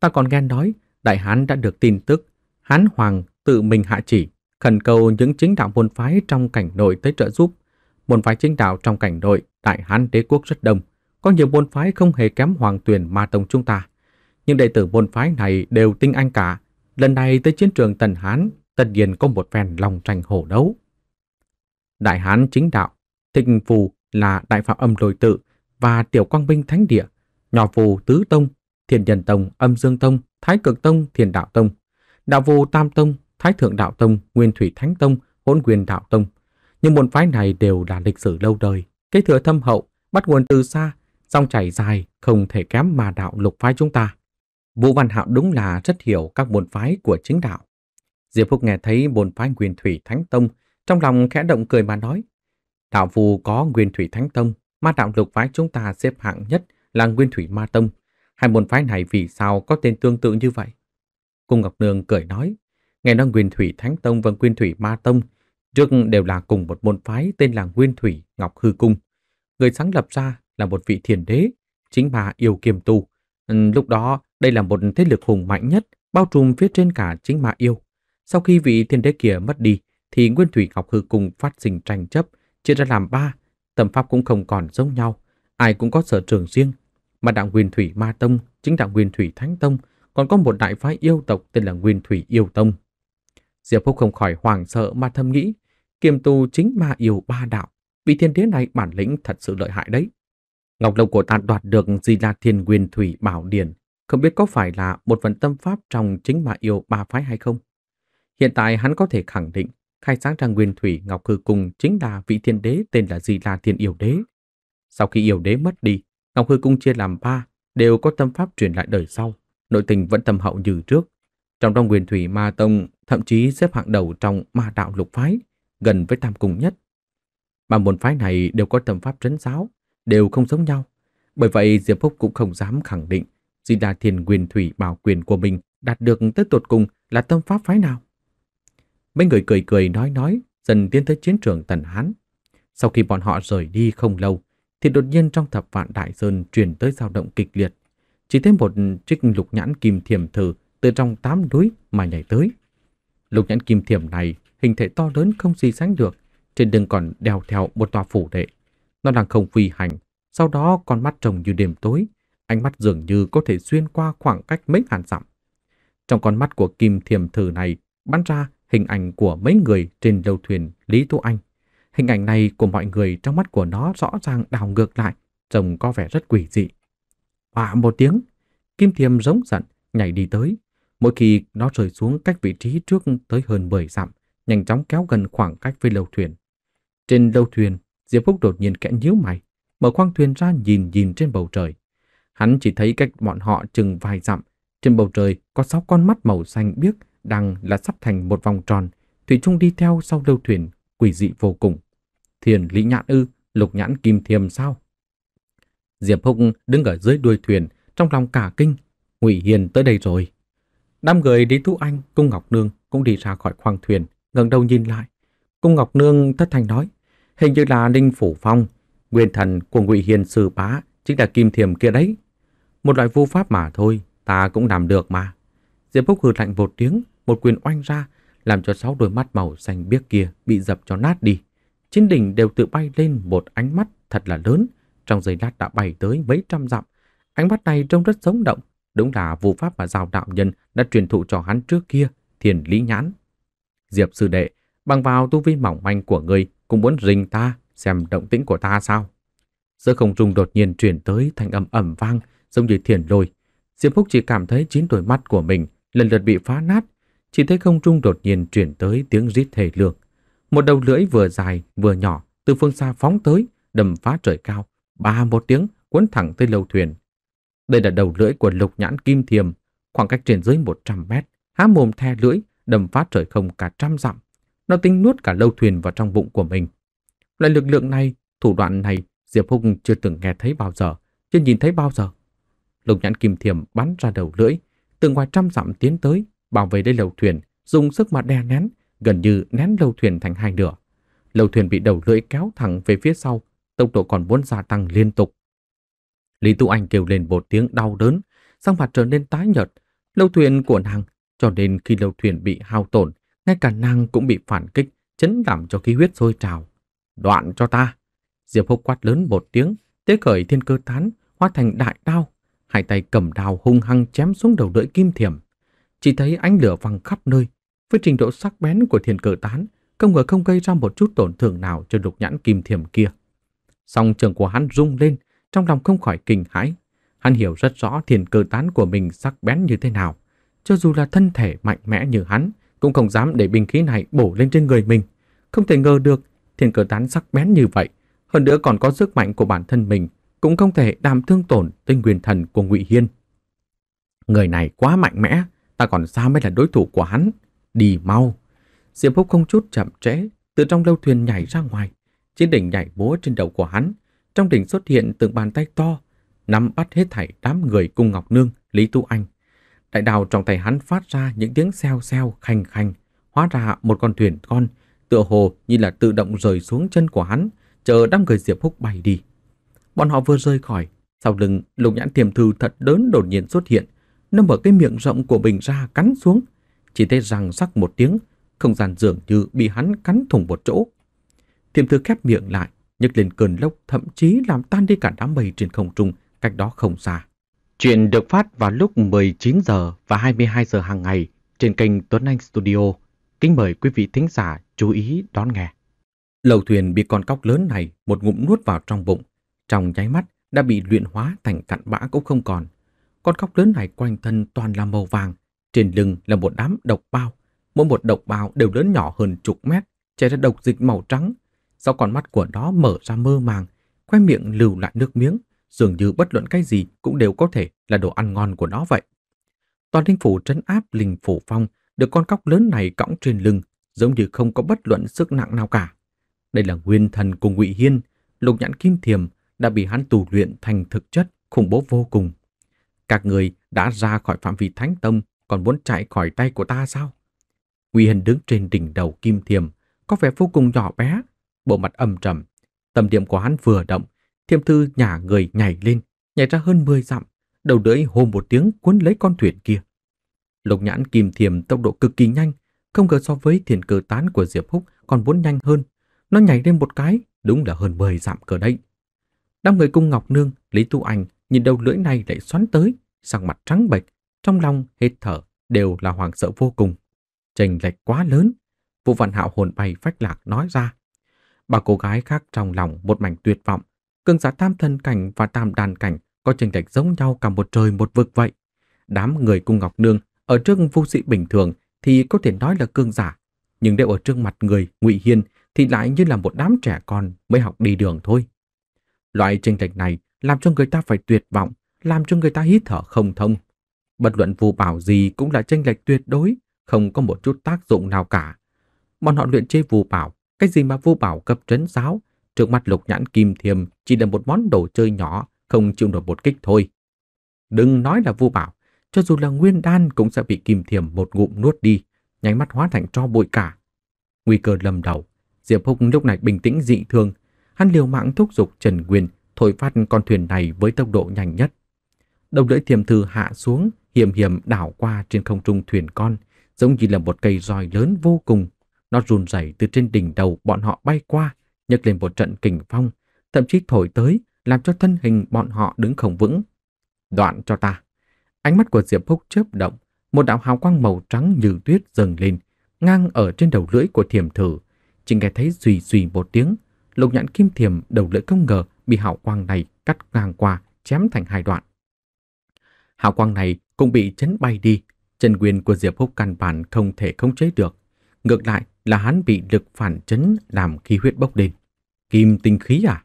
Ta còn nghe nói, Đại Hán đã được tin tức. Hán Hoàng tự mình hạ chỉ, khẩn cầu những chính đạo môn phái trong cảnh nội tới trợ giúp. Môn phái chính đạo trong cảnh nội, Đại Hán đế quốc rất đông. Có nhiều môn phái không hề kém hoàng tuyển mà tông chúng ta. Nhưng đệ tử môn phái này đều tinh anh cả. Lần này tới chiến trường Tần Hán, tất nhiên có một phen lòng tranh hổ đấu. Đại Hán chính đạo, thịnh phù là đại phạm âm lôi tự, và Tiểu Quang Minh Thánh Địa, Nhỏ Phù Tứ Tông, Thiền Nhân Tông, Âm Dương Tông, Thái Cực Tông, Thiền Đạo Tông, Đạo Vô Tam Tông, Thái Thượng Đạo Tông, Nguyên Thủy Thánh Tông, Hỗn quyền Đạo Tông. Nhưng môn phái này đều là lịch sử lâu đời, kế thừa thâm hậu, bắt nguồn từ xa, dòng chảy dài, không thể kém mà đạo lục phái chúng ta. Vũ Văn Hạo đúng là rất hiểu các môn phái của chính đạo. Diệp Phúc nghe thấy môn phái Nguyên Thủy Thánh Tông, trong lòng khẽ động cười mà nói. Đạo phù có Nguyên Thủy Thánh Tông, Ma đạo lục phái chúng ta xếp hạng nhất là Nguyên Thủy Ma Tông. Hai môn phái này vì sao có tên tương tự như vậy? Cung Ngọc Nương cười nói, nghe nói Nguyên Thủy Thánh Tông và Nguyên Thủy Ma Tông trước đều là cùng một môn phái tên là Nguyên Thủy Ngọc Hư Cung. Người sáng lập ra là một vị thiền đế, chính bà yêu kiềm tu. Ừ, lúc đó, đây là một thế lực hùng mạnh nhất, bao trùm phía trên cả chính ma yêu. Sau khi vị thiên đế kia mất đi, thì Nguyên Thủy Ngọc Hư Cung phát sinh tranh chấp, chia ra làm ba, tâm pháp cũng không còn giống nhau, ai cũng có sở trường riêng. Mà đạo Nguyên Thủy Ma Tông chính đạo Nguyên Thủy Thánh Tông, còn có một đại phái yêu tộc tên là Nguyên Thủy Yêu Tông. Diệp Phúc không khỏi hoảng sợ mà thầm nghĩ, kiềm tu chính ma yêu ba đạo, vị thiên đế này bản lĩnh thật sự lợi hại đấy. Ngọc Lộc của ta đoạt được gì là thiên nguyên thủy bảo điển, không biết có phải là một phần tâm pháp trong chính ma yêu ba phái hay không. Hiện tại hắn có thể khẳng định khai sáng ra nguyên thủy Ngọc Hư Cung chính là vị thiên đế tên là Di La Thiên Yêu Đế. Sau khi Yêu Đế mất đi, Ngọc Hư Cung chia làm ba, đều có tâm pháp truyền lại đời sau, nội tình vẫn tâm hậu như trước. Trong đó nguyên thủy Ma Tông thậm chí xếp hạng đầu trong ma đạo lục phái, gần với tam cung nhất. ba môn phái này đều có tâm pháp trấn giáo, đều không giống nhau. Bởi vậy Diệp Phúc cũng không dám khẳng định Di Đà thiên Nguyên Thủy bảo quyền của mình đạt được tới tột cùng là tâm pháp phái nào. Mấy người cười cười nói nói, dần tiến tới chiến trường Tần Hán. Sau khi bọn họ rời đi không lâu, thì đột nhiên trong thập vạn đại sơn truyền tới dao động kịch liệt. Chỉ thấy một trích lục nhãn kim thiềm thử từ trong tám núi mà nhảy tới. Lục nhãn kim thiềm này hình thể to lớn không gì sánh được, trên đường còn đeo theo một tòa phủ đệ. Nó đang không phi hành, sau đó con mắt trông như đêm tối, ánh mắt dường như có thể xuyên qua khoảng cách mấy ngàn dặm. Trong con mắt của kim thiềm thử này bắn ra hình ảnh của mấy người trên đầu thuyền Lý tu Anh. Hình ảnh này của mọi người trong mắt của nó rõ ràng đảo ngược lại, trông có vẻ rất quỷ dị. Hòa một tiếng, Kim Thiềm giống giận, nhảy đi tới. Mỗi khi nó rơi xuống cách vị trí trước tới hơn 10 dặm, nhanh chóng kéo gần khoảng cách với lâu thuyền. Trên lâu thuyền, Diệp Phúc đột nhiên kẽ nhíu mày, mở khoang thuyền ra nhìn nhìn trên bầu trời. Hắn chỉ thấy cách bọn họ chừng vài dặm, trên bầu trời có sáu con mắt màu xanh biếc đang là sắp thành một vòng tròn, Thủy Trung đi theo sau lâu thuyền, quỷ dị vô cùng. Thiền lý nhãn ư, lục nhãn kim thiềm sao? Diệp Húc đứng ở dưới đuôi thuyền, trong lòng cả kinh, Ngụy Hiền tới đây rồi. Năm người đi thu Anh, Cung Ngọc Nương cũng đi ra khỏi khoang thuyền, ngẩng đầu nhìn lại. Cung Ngọc Nương thất thanh nói, hình như là Ninh Phủ Phong, nguyên thần của Ngụy Hiền sư bá, chính là kim thiềm kia đấy. Một loại vô pháp mà thôi, ta cũng làm được mà. Diệp Húc hừ lạnh một tiếng, một quyền oanh ra, làm cho sáu đôi mắt màu xanh biếc kia bị dập cho nát đi. Trên đỉnh đều tự bay lên một ánh mắt thật là lớn, trong giây lát đã bay tới mấy trăm dặm. Ánh mắt này trông rất sống động, đúng là vụ pháp mà giao đạo nhân đã truyền thụ cho hắn trước kia, thiền lý nhãn. Diệp sư đệ, bằng vào tu vi mỏng manh của ngươi cũng muốn rình ta, xem động tĩnh của ta sao? Giữa không trung đột nhiên truyền tới thanh âm ẩm vang, giống như thiền lôi. Diệp Húc chỉ cảm thấy chín đôi mắt của mình lần lượt bị phá nát, chỉ thấy không trung đột nhiên chuyển tới tiếng rít thề lương. Một đầu lưỡi vừa dài vừa nhỏ từ phương xa phóng tới, đầm phá trời cao, ba một tiếng cuốn thẳng tới lâu thuyền. Đây là đầu lưỡi của lục nhãn kim thiềm, khoảng cách trên dưới 100 mét, há mồm the lưỡi, đầm phá trời không cả trăm dặm. Nó tính nuốt cả lâu thuyền vào trong bụng của mình. Loại lực lượng này, thủ đoạn này, Diệp Hùng chưa từng nghe thấy bao giờ, chưa nhìn thấy bao giờ. Lục nhãn kim thiềm bắn ra đầu lưỡi, từ ngoài trăm dặm tiến tới, bảo vệ lấy lầu thuyền, dùng sức mà đè nén, gần như nén lầu thuyền thành hai nửa. Lầu thuyền bị đầu lưỡi kéo thẳng về phía sau, tốc độ còn muốn gia tăng liên tục. Lý Tu Anh kêu lên một tiếng đau đớn, sang mặt trở nên tái nhợt. Lầu thuyền của nàng, cho nên khi lầu thuyền bị hao tổn, ngay cả nàng cũng bị phản kích, chấn làm cho khí huyết sôi trào. Đoạn cho ta! Diệp Húc quát lớn một tiếng, tế khởi thiên cơ tán, hóa thành đại đao. Hai tay cầm đào hung hăng chém xuống đầu lưỡi kim thiểm chỉ thấy ánh lửa văng khắp nơi. Với trình độ sắc bén của thiền cờ tán, không ngờ không gây ra một chút tổn thương nào cho đục nhãn kim thiềm kia. Song trường của hắn rung lên, trong lòng không khỏi kinh hãi. Hắn hiểu rất rõ thiền cờ tán của mình sắc bén như thế nào. Cho dù là thân thể mạnh mẽ như hắn, cũng không dám để binh khí này bổ lên trên người mình. Không thể ngờ được, thiền cờ tán sắc bén như vậy, hơn nữa còn có sức mạnh của bản thân mình, cũng không thể đàm thương tổn tinh nguyên thần của Ngụy Hiên. Người này quá mạnh mẽ, ta còn xa mới là đối thủ của hắn. Đi mau. Diệp Húc không chút chậm trễ, từ trong lâu thuyền nhảy ra ngoài. Trên đỉnh nhảy búa trên đầu của hắn, trong đỉnh xuất hiện từng bàn tay to, nắm bắt hết thảy đám người cùng Ngọc Nương, Lý Tu Anh. Đại đào trong tay hắn phát ra những tiếng xeo xeo, khanh khanh, hóa ra một con thuyền con, tựa hồ như là tự động rời xuống chân của hắn, chờ đám người Diệp Húc bay đi. Bọn họ vừa rơi khỏi, sau lưng lục nhãn tiềm thư thật lớn đột nhiên xuất hiện, nó mở cái miệng rộng của mình ra cắn xuống. Chỉ thấy răng sắc một tiếng, không gian dường như bị hắn cắn thủng một chỗ. Thiềm thư khép miệng lại, nhấc lên cơn lốc thậm chí làm tan đi cả đám mây trên không trung cách đó không xa. Chuyện được phát vào lúc 19 giờ và 22 giờ hàng ngày trên kênh Tuấn Anh Studio. Kính mời quý vị thính giả chú ý đón nghe. Lầu thuyền bị con cóc lớn này một ngụm nuốt vào trong bụng, trong nháy mắt đã bị luyện hóa thành cặn bã cũng không còn. Con cóc lớn này quanh thân toàn là màu vàng, trên lưng là một đám độc bao. Mỗi một độc bao đều lớn nhỏ hơn chục mét, chảy ra độc dịch màu trắng. Sau con mắt của nó mở ra mơ màng, khoe miệng lưu lại nước miếng, dường như bất luận cái gì cũng đều có thể là đồ ăn ngon của nó vậy. Toàn linh phủ trấn áp linh phủ phong được con cóc lớn này cõng trên lưng, giống như không có bất luận sức nặng nào cả. Đây là nguyên thần của Ngụy Hiên, lục nhãn kim thiềm đã bị hắn tù luyện thành thực chất khủng bố vô cùng. Các người đã ra khỏi phạm vi thánh tông còn muốn chạy khỏi tay của ta sao? Quy Hân đứng trên đỉnh đầu kim thiềm, có vẻ vô cùng nhỏ bé, bộ mặt âm trầm. Tâm điểm của hắn vừa động, thiềm thư nhả người nhảy lên, nhảy ra hơn 10 dặm, đầu lưỡi hô một tiếng cuốn lấy con thuyền kia. Lục nhãn kim thiềm tốc độ cực kỳ nhanh, không ngờ so với thiền cơ tán của Diệp Húc còn muốn nhanh hơn. Nó nhảy lên một cái, đúng là hơn 10 dặm cờ đấy. Đám người cung Ngọc Nương, Lý Tu Anh nhìn đầu lưỡi này lại xoắn tới, sang mặt trắng bệch, trong lòng hít thở đều là hoàng sợ vô cùng. trình lệch quá lớn, Vũ Văn Hạo hồn bay phách lạc nói ra. Ba cô gái khác trong lòng một mảnh tuyệt vọng, cường giả tam thân cảnh và tam đàn cảnh có trình lệch giống nhau cả một trời một vực vậy. Đám người cung Ngọc Nương ở trước vô sĩ bình thường thì có thể nói là cương giả, nhưng đều ở trước mặt người Ngụy Hiên thì lại như là một đám trẻ con mới học đi đường thôi. Loại trình lệch này làm cho người ta phải tuyệt vọng, làm cho người ta hít thở không thông. Bất luận phù bảo gì cũng là tranh lệch tuyệt đối, không có một chút tác dụng nào cả. Bọn họ luyện chế phù bảo, cái gì mà phù bảo cấp trấn giáo, trước mặt lục nhãn kim thiềm chỉ là một món đồ chơi nhỏ, không chịu nổi một kích thôi. Đừng nói là phù bảo, cho dù là nguyên đan cũng sẽ bị kim thiềm một ngụm nuốt đi, nháy mắt hóa thành tro bụi cả. Nguy cơ lầm đầu, Diệp Húc lúc này bình tĩnh dị thường, hắn liều mạng thúc giục Trần Nguyên thổi phát con thuyền này với tốc độ nhanh nhất đầu lưỡi thiềm thư hạ xuống, hiểm hiểm đảo qua trên không trung thuyền con, giống như là một cây roi lớn vô cùng. Nó run rẩy từ trên đỉnh đầu bọn họ bay qua, nhấc lên một trận kình phong, thậm chí thổi tới, làm cho thân hình bọn họ đứng không vững. Đoạn cho ta. Ánh mắt của Diệp Phúc chớp động, một đạo hào quang màu trắng như tuyết dâng lên, ngang ở trên đầu lưỡi của thiềm thử. Chỉ nghe thấy xùy xùy một tiếng, lục nhãn kim thiềm đầu lưỡi không ngờ bị hào quang này cắt ngang qua, chém thành hai đoạn. Hào quang này cũng bị chấn bay đi, chân quyền của Diệp Húc căn bản không thể khống chế được. Ngược lại là hắn bị lực phản chấn làm khí huyết bốc lên. Kim tinh khí à?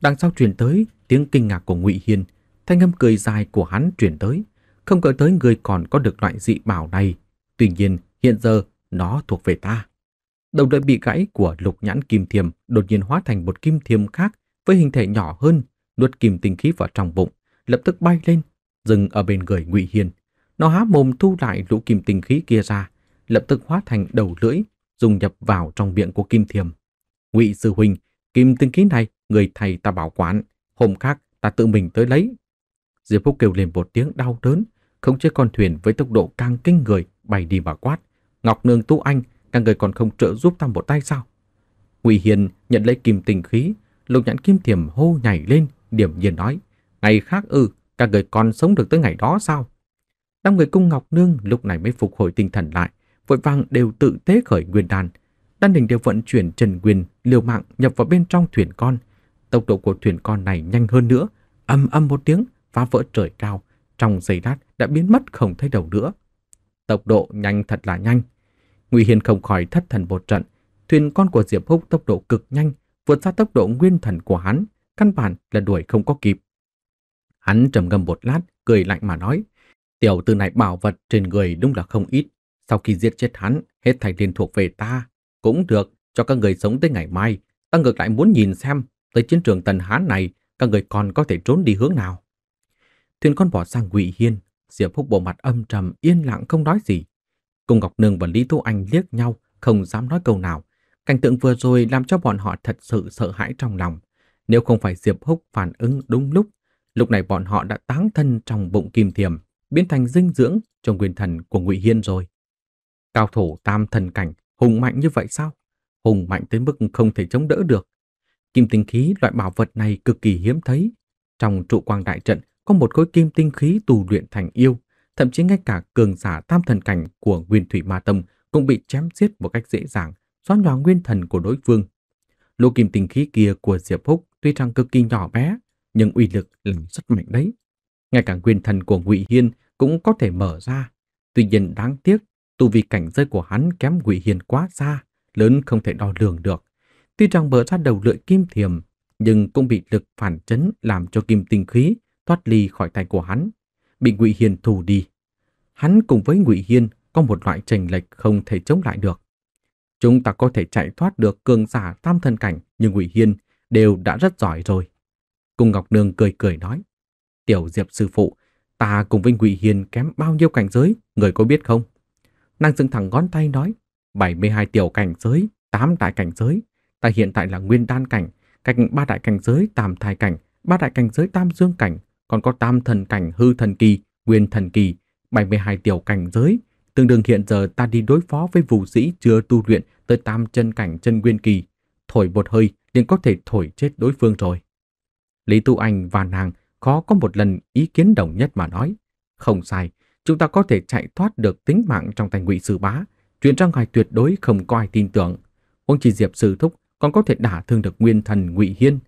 Đằng sau truyền tới tiếng kinh ngạc của Ngụy Hiên, thanh âm cười dài của hắn truyền tới. Không ngờ tới người còn có được loại dị bảo này. Tuy nhiên, hiện giờ nó thuộc về ta. Đầu đợi bị gãy của lục nhãn kim thiềm đột nhiên hóa thành một kim thiềm khác với hình thể nhỏ hơn, nuốt kim tinh khí vào trong bụng, lập tức bay lên, dừng ở bên người Ngụy Hiền, Nó há mồm thu lại lũ kim tinh khí kia ra, lập tức hóa thành đầu lưỡi, dùng nhập vào trong miệng của Kim Thiềm. Ngụy sư huynh, kim tinh khí này người thầy ta bảo quản, hôm khác ta tự mình tới lấy. Diệp Phúc kêu lên một tiếng đau đớn, khống chế con thuyền với tốc độ càng kinh người bay đi mà quát, "Ngọc Nương tu anh, các người còn không trợ giúp ta một tay sao?" Ngụy Hiền nhận lấy kim tinh khí, lục nhãn kim Thiềm hô nhảy lên, điểm nhiên nói, "Ngày khác ư, cả người còn sống được tới ngày đó sao? năm người cung Ngọc Nương lúc này mới phục hồi tinh thần lại, vội vàng đều tự tế khởi nguyên đàn. Đan đình đều vận chuyển Trần Quyền liều mạng nhập vào bên trong thuyền con. Tốc độ của thuyền con này nhanh hơn nữa, âm âm một tiếng, phá vỡ trời cao, trong giây lát đã biến mất không thấy đầu nữa. Tốc độ nhanh thật là nhanh. ngụy hiền không khỏi thất thần một trận, thuyền con của Diệp Húc tốc độ cực nhanh, vượt xa tốc độ nguyên thần của hắn, căn bản là đuổi không có kịp. Hắn trầm ngâm một lát, cười lạnh mà nói, tiểu tử này bảo vật trên người đúng là không ít. Sau khi giết chết hắn, hết thảy liền thuộc về ta. Cũng được, cho các người sống tới ngày mai. Ta ngược lại muốn nhìn xem, tới chiến trường Tần Hán này, các người còn có thể trốn đi hướng nào. Thuyền con bỏ sang quỷ Hiên, Diệp Phúc bộ mặt âm trầm, yên lặng không nói gì. Cùng Ngọc Nương và Lý Thu Anh liếc nhau, không dám nói câu nào. Cảnh tượng vừa rồi làm cho bọn họ thật sự sợ hãi trong lòng. Nếu không phải Diệp Húc phản ứng đúng lúc, Lúc này bọn họ đã táng thân trong bụng kim thiềm, biến thành dinh dưỡng cho nguyên thần của Ngụy Hiên rồi. Cao thủ tam thần cảnh, hùng mạnh như vậy sao? Hùng mạnh tới mức không thể chống đỡ được. Kim tinh khí loại bảo vật này cực kỳ hiếm thấy. Trong trụ quang đại trận có một khối kim tinh khí tù luyện thành yêu, thậm chí ngay cả cường giả tam thần cảnh của Nguyên Thủy Ma Tâm cũng bị chém giết một cách dễ dàng, xóa nhòa nguyên thần của đối phương. Lô kim tinh khí kia của Diệp Húc tuy rằng cực kỳ nhỏ bé, nhưng uy lực là rất mạnh đấy. Ngay cả quyền thần của Ngụy Hiên cũng có thể mở ra. Tuy nhiên đáng tiếc, tu vi cảnh giới của hắn kém Ngụy Hiên quá xa, lớn không thể đo lường được. Tuy rằng mở ra đầu lưỡi kim thiềm, nhưng cũng bị lực phản chấn làm cho kim tinh khí thoát ly khỏi tay của hắn, bị Ngụy Hiên thù đi. Hắn cùng với Ngụy Hiên có một loại chênh lệch không thể chống lại được. Chúng ta có thể chạy thoát được cường giả tam thân cảnh, nhưng Ngụy Hiên đều đã rất giỏi rồi cung Ngọc Nương cười cười nói, Tiểu Diệp sư phụ, ta cùng với ngụy Hiền kém bao nhiêu cảnh giới, người có biết không? Nàng dựng thẳng ngón tay nói, 72 tiểu cảnh giới, 8 đại cảnh giới, ta hiện tại là nguyên đan cảnh, cách ba đại cảnh giới tam thai cảnh, ba đại cảnh giới tam dương cảnh, còn có tam thần cảnh hư thần kỳ, nguyên thần kỳ, 72 tiểu cảnh giới, tương đương hiện giờ ta đi đối phó với vũ sĩ chưa tu luyện tới tam chân cảnh chân nguyên kỳ, thổi một hơi liền có thể thổi chết đối phương rồi. Lý Tu Anh và nàng khó có một lần ý kiến đồng nhất mà nói. Không sai, chúng ta có thể chạy thoát được tính mạng trong tay ngụy sư bá. Chuyện ra ngoài tuyệt đối không có ai tin tưởng. Huống chỉ Diệp Sư Thúc còn có thể đả thương được nguyên thần ngụy hiên.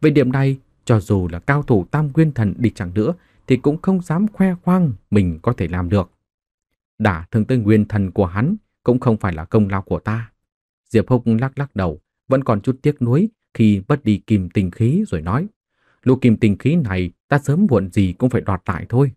Về điểm này, cho dù là cao thủ tam nguyên thần đi chẳng nữa thì cũng không dám khoe khoang mình có thể làm được. Đả thương tới nguyên thần của hắn cũng không phải là công lao của ta. Diệp Húc lắc lắc đầu, vẫn còn chút tiếc nuối khi bất đi kìm tình khí rồi nói lũ kim tinh khí này ta sớm muộn gì cũng phải đoạt lại thôi.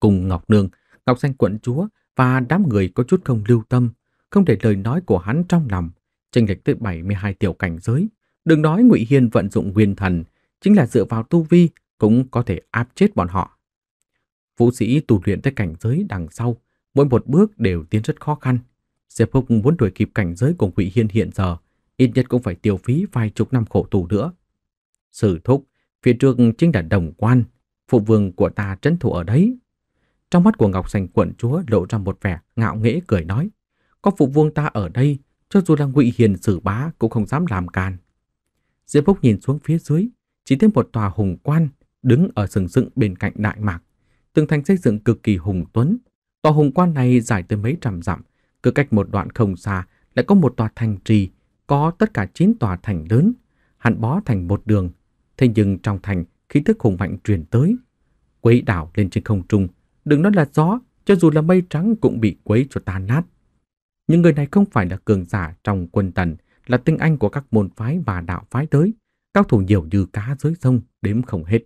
Cùng Ngọc Nương, Ngọc Xanh quận chúa và đám người có chút không lưu tâm, không để lời nói của hắn trong lòng, chênh lệch tới 72 tiểu cảnh giới. Đừng nói Ngụy Hiên vận dụng nguyên thần, chính là dựa vào tu vi cũng có thể áp chết bọn họ. Vũ sĩ tu luyện tới cảnh giới đằng sau, mỗi một bước đều tiến rất khó khăn. Diệp Phúc muốn đuổi kịp cảnh giới của Ngụy Hiên hiện giờ, ít nhất cũng phải tiêu phí vài chục năm khổ tù nữa. Sử thúc, Phía trước chính là đồng quan, phụ vương của ta trấn thủ ở đấy. Trong mắt của Ngọc Sành quận chúa lộ ra một vẻ ngạo nghễ cười nói, có phụ vương ta ở đây, cho dù là ngụy hiền xử bá cũng không dám làm càn. Diệp Phúc nhìn xuống phía dưới, chỉ thấy một tòa hùng quan đứng ở sừng sững bên cạnh đại mạc, từng thành xây dựng cực kỳ hùng tuấn. Tòa hùng quan này dài tới mấy trăm dặm, cứ cách một đoạn không xa lại có một tòa thành trì, có tất cả chín tòa thành lớn, hắn bó thành một đường, Thế nhưng trong thành, khí thức hùng mạnh truyền tới. Quấy đảo lên trên không trung, đừng nói là gió, cho dù là mây trắng cũng bị quấy cho tan nát. Những người này không phải là cường giả trong quân tần, là tinh anh của các môn phái và đạo phái tới, cao thủ nhiều như cá dưới sông, đếm không hết.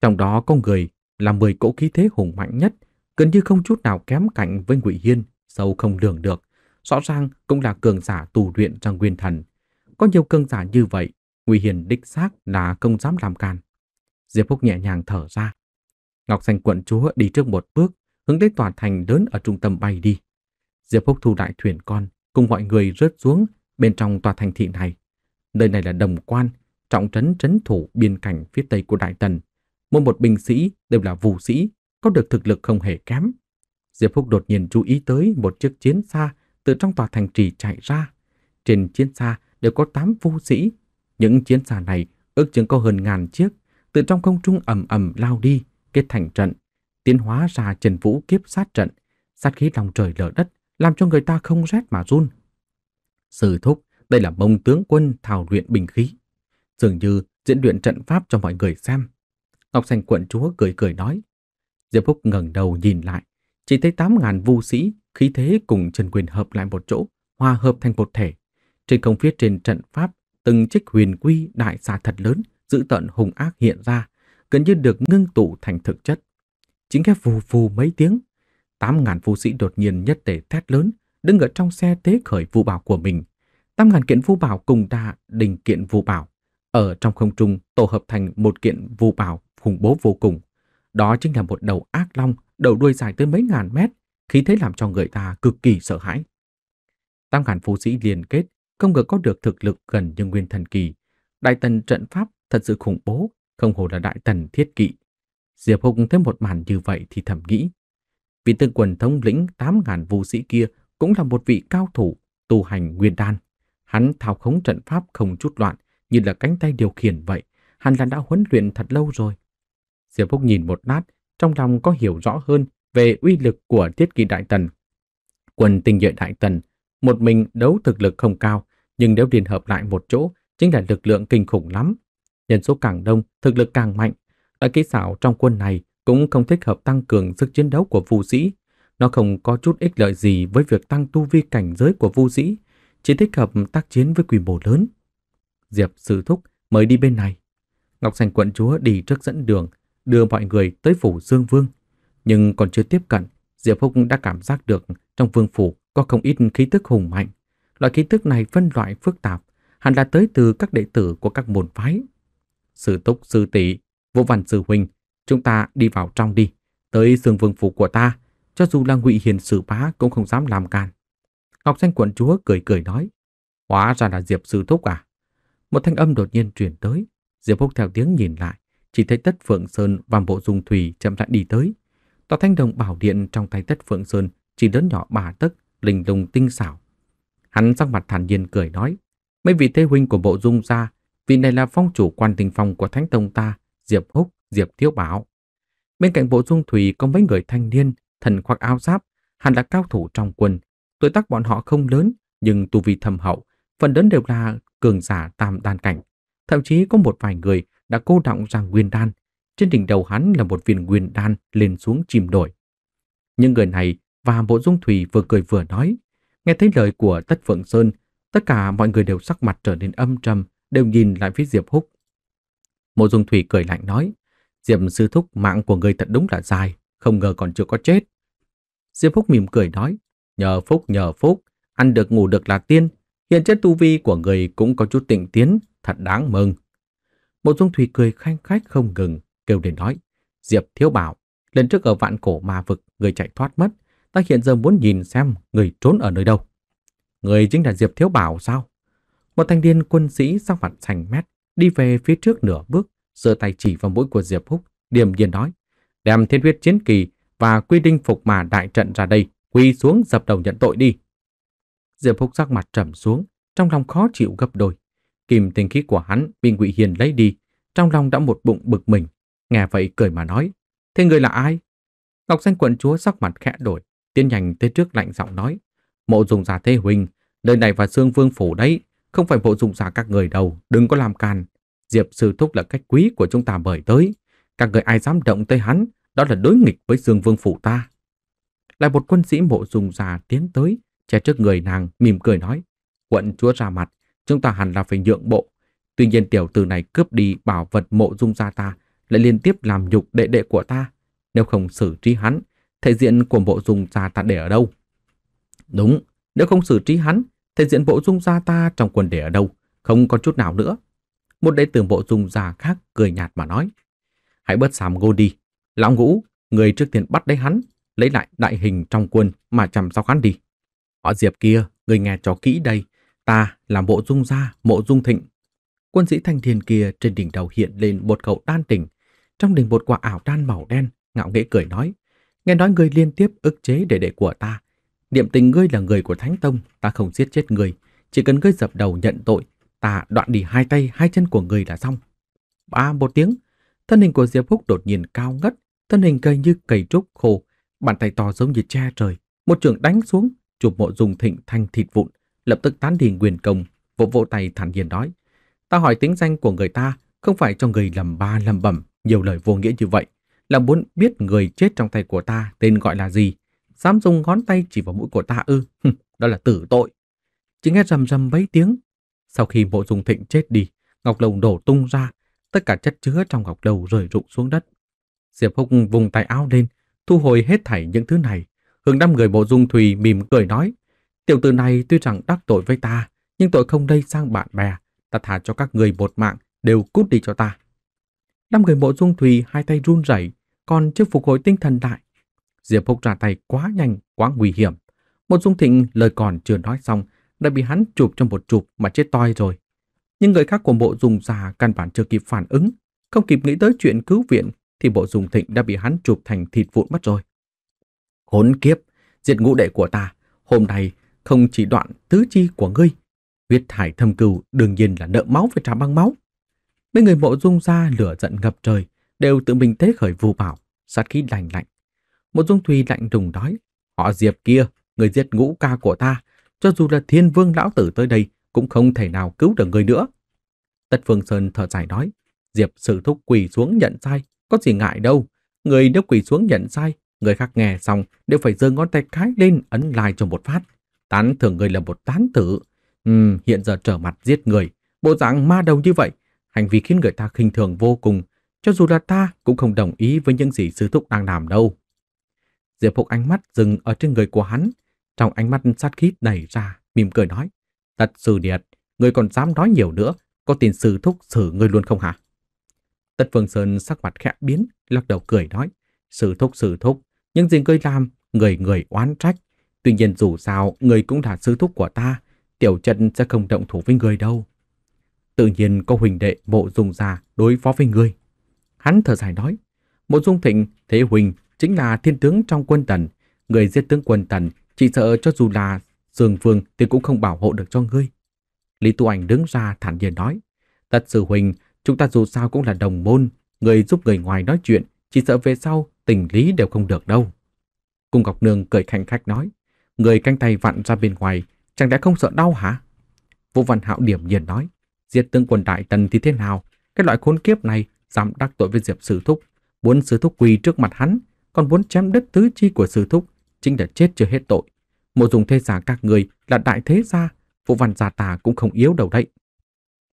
Trong đó có người là 10 cỗ khí thế hùng mạnh nhất, gần như không chút nào kém cạnh với Ngụy Hiên, sâu không lường được. Rõ ràng cũng là cường giả tù luyện trong nguyên thần. Có nhiều cường giả như vậy Nguy hiền đích xác là không dám làm càn. Diệp Phúc nhẹ nhàng thở ra. Ngọc Xanh quận chúa đi trước một bước, hướng tới tòa thành lớn ở trung tâm bay đi. Diệp Phúc thu đại thuyền con, cùng mọi người rớt xuống bên trong tòa thành thị này. Nơi này là đồng quan, trọng trấn trấn thủ biên cảnh phía tây của Đại Tần. Mỗi một binh sĩ đều là vũ sĩ, có được thực lực không hề kém. Diệp Phúc đột nhiên chú ý tới một chiếc chiến xa từ trong tòa thành trì chạy ra. Trên chiến xa đều có tám vũ sĩ những chiến xa này ước chừng có hơn ngàn chiếc, từ trong không trung ầm ầm lao đi, kết thành trận, tiến hóa ra trần vũ kiếp sát trận, sát khí lòng trời lở đất, làm cho người ta không rét mà run. Sư thúc, đây là mông tướng quân thảo luyện bình khí. Dường như diễn luyện trận pháp cho mọi người xem. Ngọc Xanh quận chúa cười cười nói. Diệp Phúc ngẩng đầu nhìn lại, chỉ thấy tám ngàn vu sĩ, khí thế cùng Trần Quyền hợp lại một chỗ, hòa hợp thành một thể. Trên không phía trên trận pháp từng chiếc huyền quy đại xà thật lớn, dữ tận hùng ác hiện ra, gần như được ngưng tụ thành thực chất. Chính cái phù phù mấy tiếng, tám ngàn vũ sĩ đột nhiên nhất tề thét lớn, đứng ở trong xe tế khởi vũ bảo của mình. Tám ngàn kiện vũ bảo cùng đa đình kiện vũ bảo, ở trong không trung tổ hợp thành một kiện vũ bảo khủng bố vô cùng. Đó chính là một đầu ác long, đầu đuôi dài tới mấy ngàn mét, khí thế làm cho người ta cực kỳ sợ hãi. Tam ngàn vũ sĩ liên kết, không ngờ có được thực lực gần như nguyên thần kỳ. Đại tần trận pháp thật sự khủng bố, không hồ là đại tần thiết kỵ. Diệp Hùng thấy một màn như vậy thì thầm nghĩ. Vị tương quần thống lĩnh 8.000 vũ sĩ kia cũng là một vị cao thủ tu hành nguyên đan. Hắn thao khống trận pháp không chút loạn như là cánh tay điều khiển vậy. Hắn là đã huấn luyện thật lâu rồi. Diệp Húc nhìn một lát, trong lòng có hiểu rõ hơn về uy lực của thiết kỵ đại tần. Quần tình vệ đại tần một mình đấu thực lực không cao, nhưng nếu liên hợp lại một chỗ, chính là lực lượng kinh khủng lắm. Nhân số càng đông, thực lực càng mạnh. Loại kỹ xảo trong quân này cũng không thích hợp tăng cường sức chiến đấu của vũ sĩ. Nó không có chút ích lợi gì với việc tăng tu vi cảnh giới của vũ sĩ, chỉ thích hợp tác chiến với quy mô lớn. Diệp sử Thúc mới đi bên này. Ngọc Sành quận chúa đi trước dẫn đường, đưa mọi người tới phủ Dương Vương. Nhưng còn chưa tiếp cận, Diệp Phúc đã cảm giác được trong vương phủ có không ít khí tức hùng mạnh. Loại khí tức này phân loại phức tạp, hẳn là tới từ các đệ tử của các môn phái. Sư Túc Sư Tỷ, vô Văn Sư Huynh, chúng ta đi vào trong đi, tới sương vương phủ của ta, cho dù là ngụy hiền sử bá cũng không dám làm càn Ngọc Xanh quận chúa cười cười nói, hóa ra là Diệp Sư túc à? Một thanh âm đột nhiên truyền tới, Diệp Phúc theo tiếng nhìn lại, chỉ thấy Tất Phượng Sơn và bộ dung thủy chậm rãi đi tới. Tòa thanh đồng bảo điện trong tay Tất Phượng Sơn chỉ lớn nhỏ bà tức, linh lung tinh xảo. Hắn sắc mặt thản nhiên cười nói, mấy vị thế huynh của bộ dung gia, vị này là phong chủ quan tình phong của Thánh Tông ta, Diệp Húc, Diệp Thiếu Bảo. Bên cạnh bộ dung thủy có mấy người thanh niên, thần khoác áo giáp, hẳn là cao thủ trong quân. Tuổi tác bọn họ không lớn, nhưng tu vi thầm hậu, phần lớn đều là cường giả tam đan cảnh. Thậm chí có một vài người đã cô đọng ra nguyên đan. Trên đỉnh đầu hắn là một viên nguyên đan lên xuống chìm đổi. Những người này và bộ Dung Thủy vừa cười vừa nói. Nghe thấy lời của Tất Phượng Sơn, tất cả mọi người đều sắc mặt trở nên âm trầm, đều nhìn lại phía Diệp Húc. bộ Dung Thủy cười lạnh nói, Diệp Sư Thúc mạng của người thật đúng là dài, không ngờ còn chưa có chết. Diệp Húc mỉm cười nói, nhờ phúc nhờ phúc, ăn được ngủ được là tiên, hiện chất tu vi của người cũng có chút tịnh tiến, thật đáng mừng. bộ Dung Thủy cười khanh khách không ngừng, kêu để nói, Diệp Thiếu Bảo, lần trước ở vạn cổ ma vực, người chạy thoát mất, ta hiện giờ muốn nhìn xem người trốn ở nơi đâu. Người chính là Diệp Thiếu Bảo sao? Một thanh niên quân sĩ sắc mặt sành mét đi về phía trước nửa bước, giơ tay chỉ vào mũi của Diệp Húc, điềm nhiên nói: "Đem Thiên huyết chiến kỳ và quy đinh phục mà đại trận ra đây, quỳ xuống dập đầu nhận tội đi." Diệp Húc sắc mặt trầm xuống, trong lòng khó chịu gấp đôi. Kìm tình khí của hắn bị Ngụy Hiền lấy đi, trong lòng đã một bụng bực mình. Nghe vậy cười mà nói: "Thế người là ai?" Ngọc Xanh quận chúa sắc mặt khẽ đổi, Tiến nhanh tới trước lạnh giọng nói. Mộ dùng giả Thế Huỳnh, nơi này và xương vương phủ đấy, không phải mộ dùng giả các người đâu, đừng có làm càn. Diệp sư thúc là cách quý của chúng ta mời tới. Các người ai dám động tới hắn, đó là đối nghịch với xương vương phủ ta. Lại một quân sĩ mộ dùng giả tiến tới, che trước người nàng, mỉm cười nói. Quận chúa ra mặt, chúng ta hẳn là phải nhượng bộ. Tuy nhiên tiểu tử này cướp đi bảo vật mộ dung gia ta, lại liên tiếp làm nhục đệ đệ của ta. Nếu không xử trí hắn, thể diện của bộ dung gia ta để ở đâu? Đúng, nếu không xử trí hắn, thể diện bộ dung gia ta trong quần để ở đâu, không còn chút nào nữa. Một đệ tử bộ dung gia khác cười nhạt mà nói. Hãy bớt xàm ngô đi. Lão ngũ, người trước tiên bắt lấy hắn, lấy lại đại hình trong quân mà chăm sóc hắn đi. Họ diệp kia, người nghe cho kỹ đây, ta là bộ dung gia, mộ dung thịnh. Quân sĩ thanh thiền kia trên đỉnh đầu hiện lên một cậu đan tỉnh, trong đỉnh một quả ảo đan màu đen, ngạo nghễ cười nói. Nghe nói ngươi liên tiếp ức chế đệ đệ của ta. Niệm tình ngươi là người của Thánh Tông, ta không giết chết ngươi. Chỉ cần ngươi dập đầu nhận tội, ta đoạn đi hai tay, hai chân của ngươi là xong. Ba một tiếng, thân hình của Diệp Húc đột nhiên cao ngất, thân hình cây như cầy trúc khô, bàn tay to giống như che trời. Một trường đánh xuống, chụp mộ dùng thịnh thanh thịt vụn, lập tức tán đi quyền công, vỗ vỗ tay thản nhiên nói. Ta hỏi tính danh của người ta, không phải cho người lầm ba lầm bẩm nhiều lời vô nghĩa như vậy là muốn biết người chết trong tay của ta tên gọi là gì. Dám dùng ngón tay chỉ vào mũi của ta ư, đó là tử tội. Chỉ nghe rầm rầm mấy tiếng. Sau khi mộ dung thịnh chết đi, ngọc lầu đổ tung ra, tất cả chất chứa trong ngọc lầu rời rụng xuống đất. Diệp Húc vùng tay áo lên, thu hồi hết thảy những thứ này. Hướng năm người bộ dung thùy mỉm cười nói, tiểu tử này tuy rằng đắc tội với ta, nhưng tội không đây sang bạn bè, ta thả cho các người một mạng, đều cút đi cho ta. Năm người mộ dung thủy hai tay run rẩy, còn chưa phục hồi tinh thần lại. Diệp phục ra tay quá nhanh, quá nguy hiểm. Mộ dung thịnh lời còn chưa nói xong đã bị hắn chụp trong một chụp mà chết toi rồi. Nhưng người khác của bộ dùng già căn bản chưa kịp phản ứng, không kịp nghĩ tới chuyện cứu viện thì bộ dùng thịnh đã bị hắn chụp thành thịt vụn mất rồi. Khốn kiếp, diệt ngũ đệ của ta, hôm nay không chỉ đoạn tứ chi của ngươi. Huyết thải thâm cừu đương nhiên là nợ máu phải trả băng máu. Mấy người mộ dung ra lửa giận ngập trời, đều tự mình tế khởi vụ bảo, sát khí lành lạnh. Mộ dung thùy lạnh rùng nói, họ diệp kia, người giết ngũ ca của ta, cho dù là thiên vương lão tử tới đây cũng không thể nào cứu được người nữa. Tất Phương Sơn thở dài nói, Diệp sử thúc quỳ xuống nhận sai, có gì ngại đâu. Người nếu quỳ xuống nhận sai, người khác nghe xong đều phải giơ ngón tay cái lên ấn like cho một phát. Tán thường người là một tán tử. Ừm, hiện giờ trở mặt giết người, bộ dạng ma đầu như vậy, hành vi khiến người ta khinh thường vô cùng, cho dù là ta cũng không đồng ý với những gì sư thúc đang làm đâu. Diệp Phục ánh mắt dừng ở trên người của hắn, trong ánh mắt sát khí đầy ra, mỉm cười nói, Tật sư điệt, người còn dám nói nhiều nữa, có tiền sư thúc xử người luôn không hả? Tật Phương Sơn sắc mặt khẽ biến, lắc đầu cười nói, sư thúc sư thúc, những gì ngươi làm, người người oán trách, tuy nhiên dù sao người cũng là sư thúc của ta, tiểu trần sẽ không động thủ với người đâu tự nhiên có huynh đệ mộ dung gia đối phó với ngươi. Hắn thở dài nói, mộ dung thịnh thế huynh chính là thiên tướng trong quân tần, người giết tướng quân tần chỉ sợ cho dù là Dương vương thì cũng không bảo hộ được cho ngươi. Lý Tu Ảnh đứng ra thản nhiên nói, tật sự huynh, chúng ta dù sao cũng là đồng môn, người giúp người ngoài nói chuyện, chỉ sợ về sau tình lý đều không được đâu. Cung Ngọc Nương cười khanh khách nói, người canh tay vặn ra bên ngoài, chẳng lẽ không sợ đau hả? Vũ Văn Hạo điểm nhiên nói, Diệt tướng quân đại tần thì thế nào? Cái loại khốn kiếp này dám đắc tội với Diệp Sư Thúc. Muốn Sư Thúc quỳ trước mặt hắn, còn muốn chém đứt tứ chi của Sư Thúc, chính là chết chưa hết tội. Mộ dùng thê giả các người là đại thế gia, Vũ Văn gia tà cũng không yếu đầu đấy.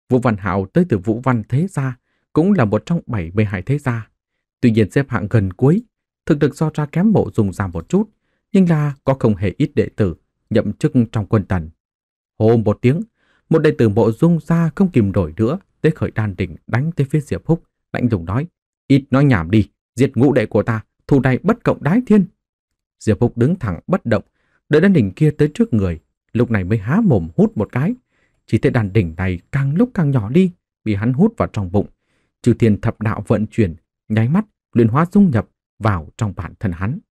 Vũ Văn Hạo tới từ Vũ Văn Thế Gia, cũng là một trong bảy mươi hai thế gia. Tuy nhiên xếp hạng gần cuối, thực lực do ra kém mộ dùng giảm một chút, nhưng là có không hề ít đệ tử nhậm chức trong quân tần. Hồ một tiếng, một đệ tử mộ dung ra không kìm nổi nữa, tế khởi đan đỉnh đánh tới phía Diệp Húc, lạnh lùng nói, ít nói nhảm đi, diệt ngũ đệ của ta, thù này bất cộng đái thiên. Diệp Húc đứng thẳng bất động, đợi đan đỉnh kia tới trước người, lúc này mới há mồm hút một cái. Chỉ thấy đan đỉnh này càng lúc càng nhỏ đi, bị hắn hút vào trong bụng. Chư thiên thập đạo vận chuyển, nháy mắt, luyện hóa dung nhập vào trong bản thân hắn.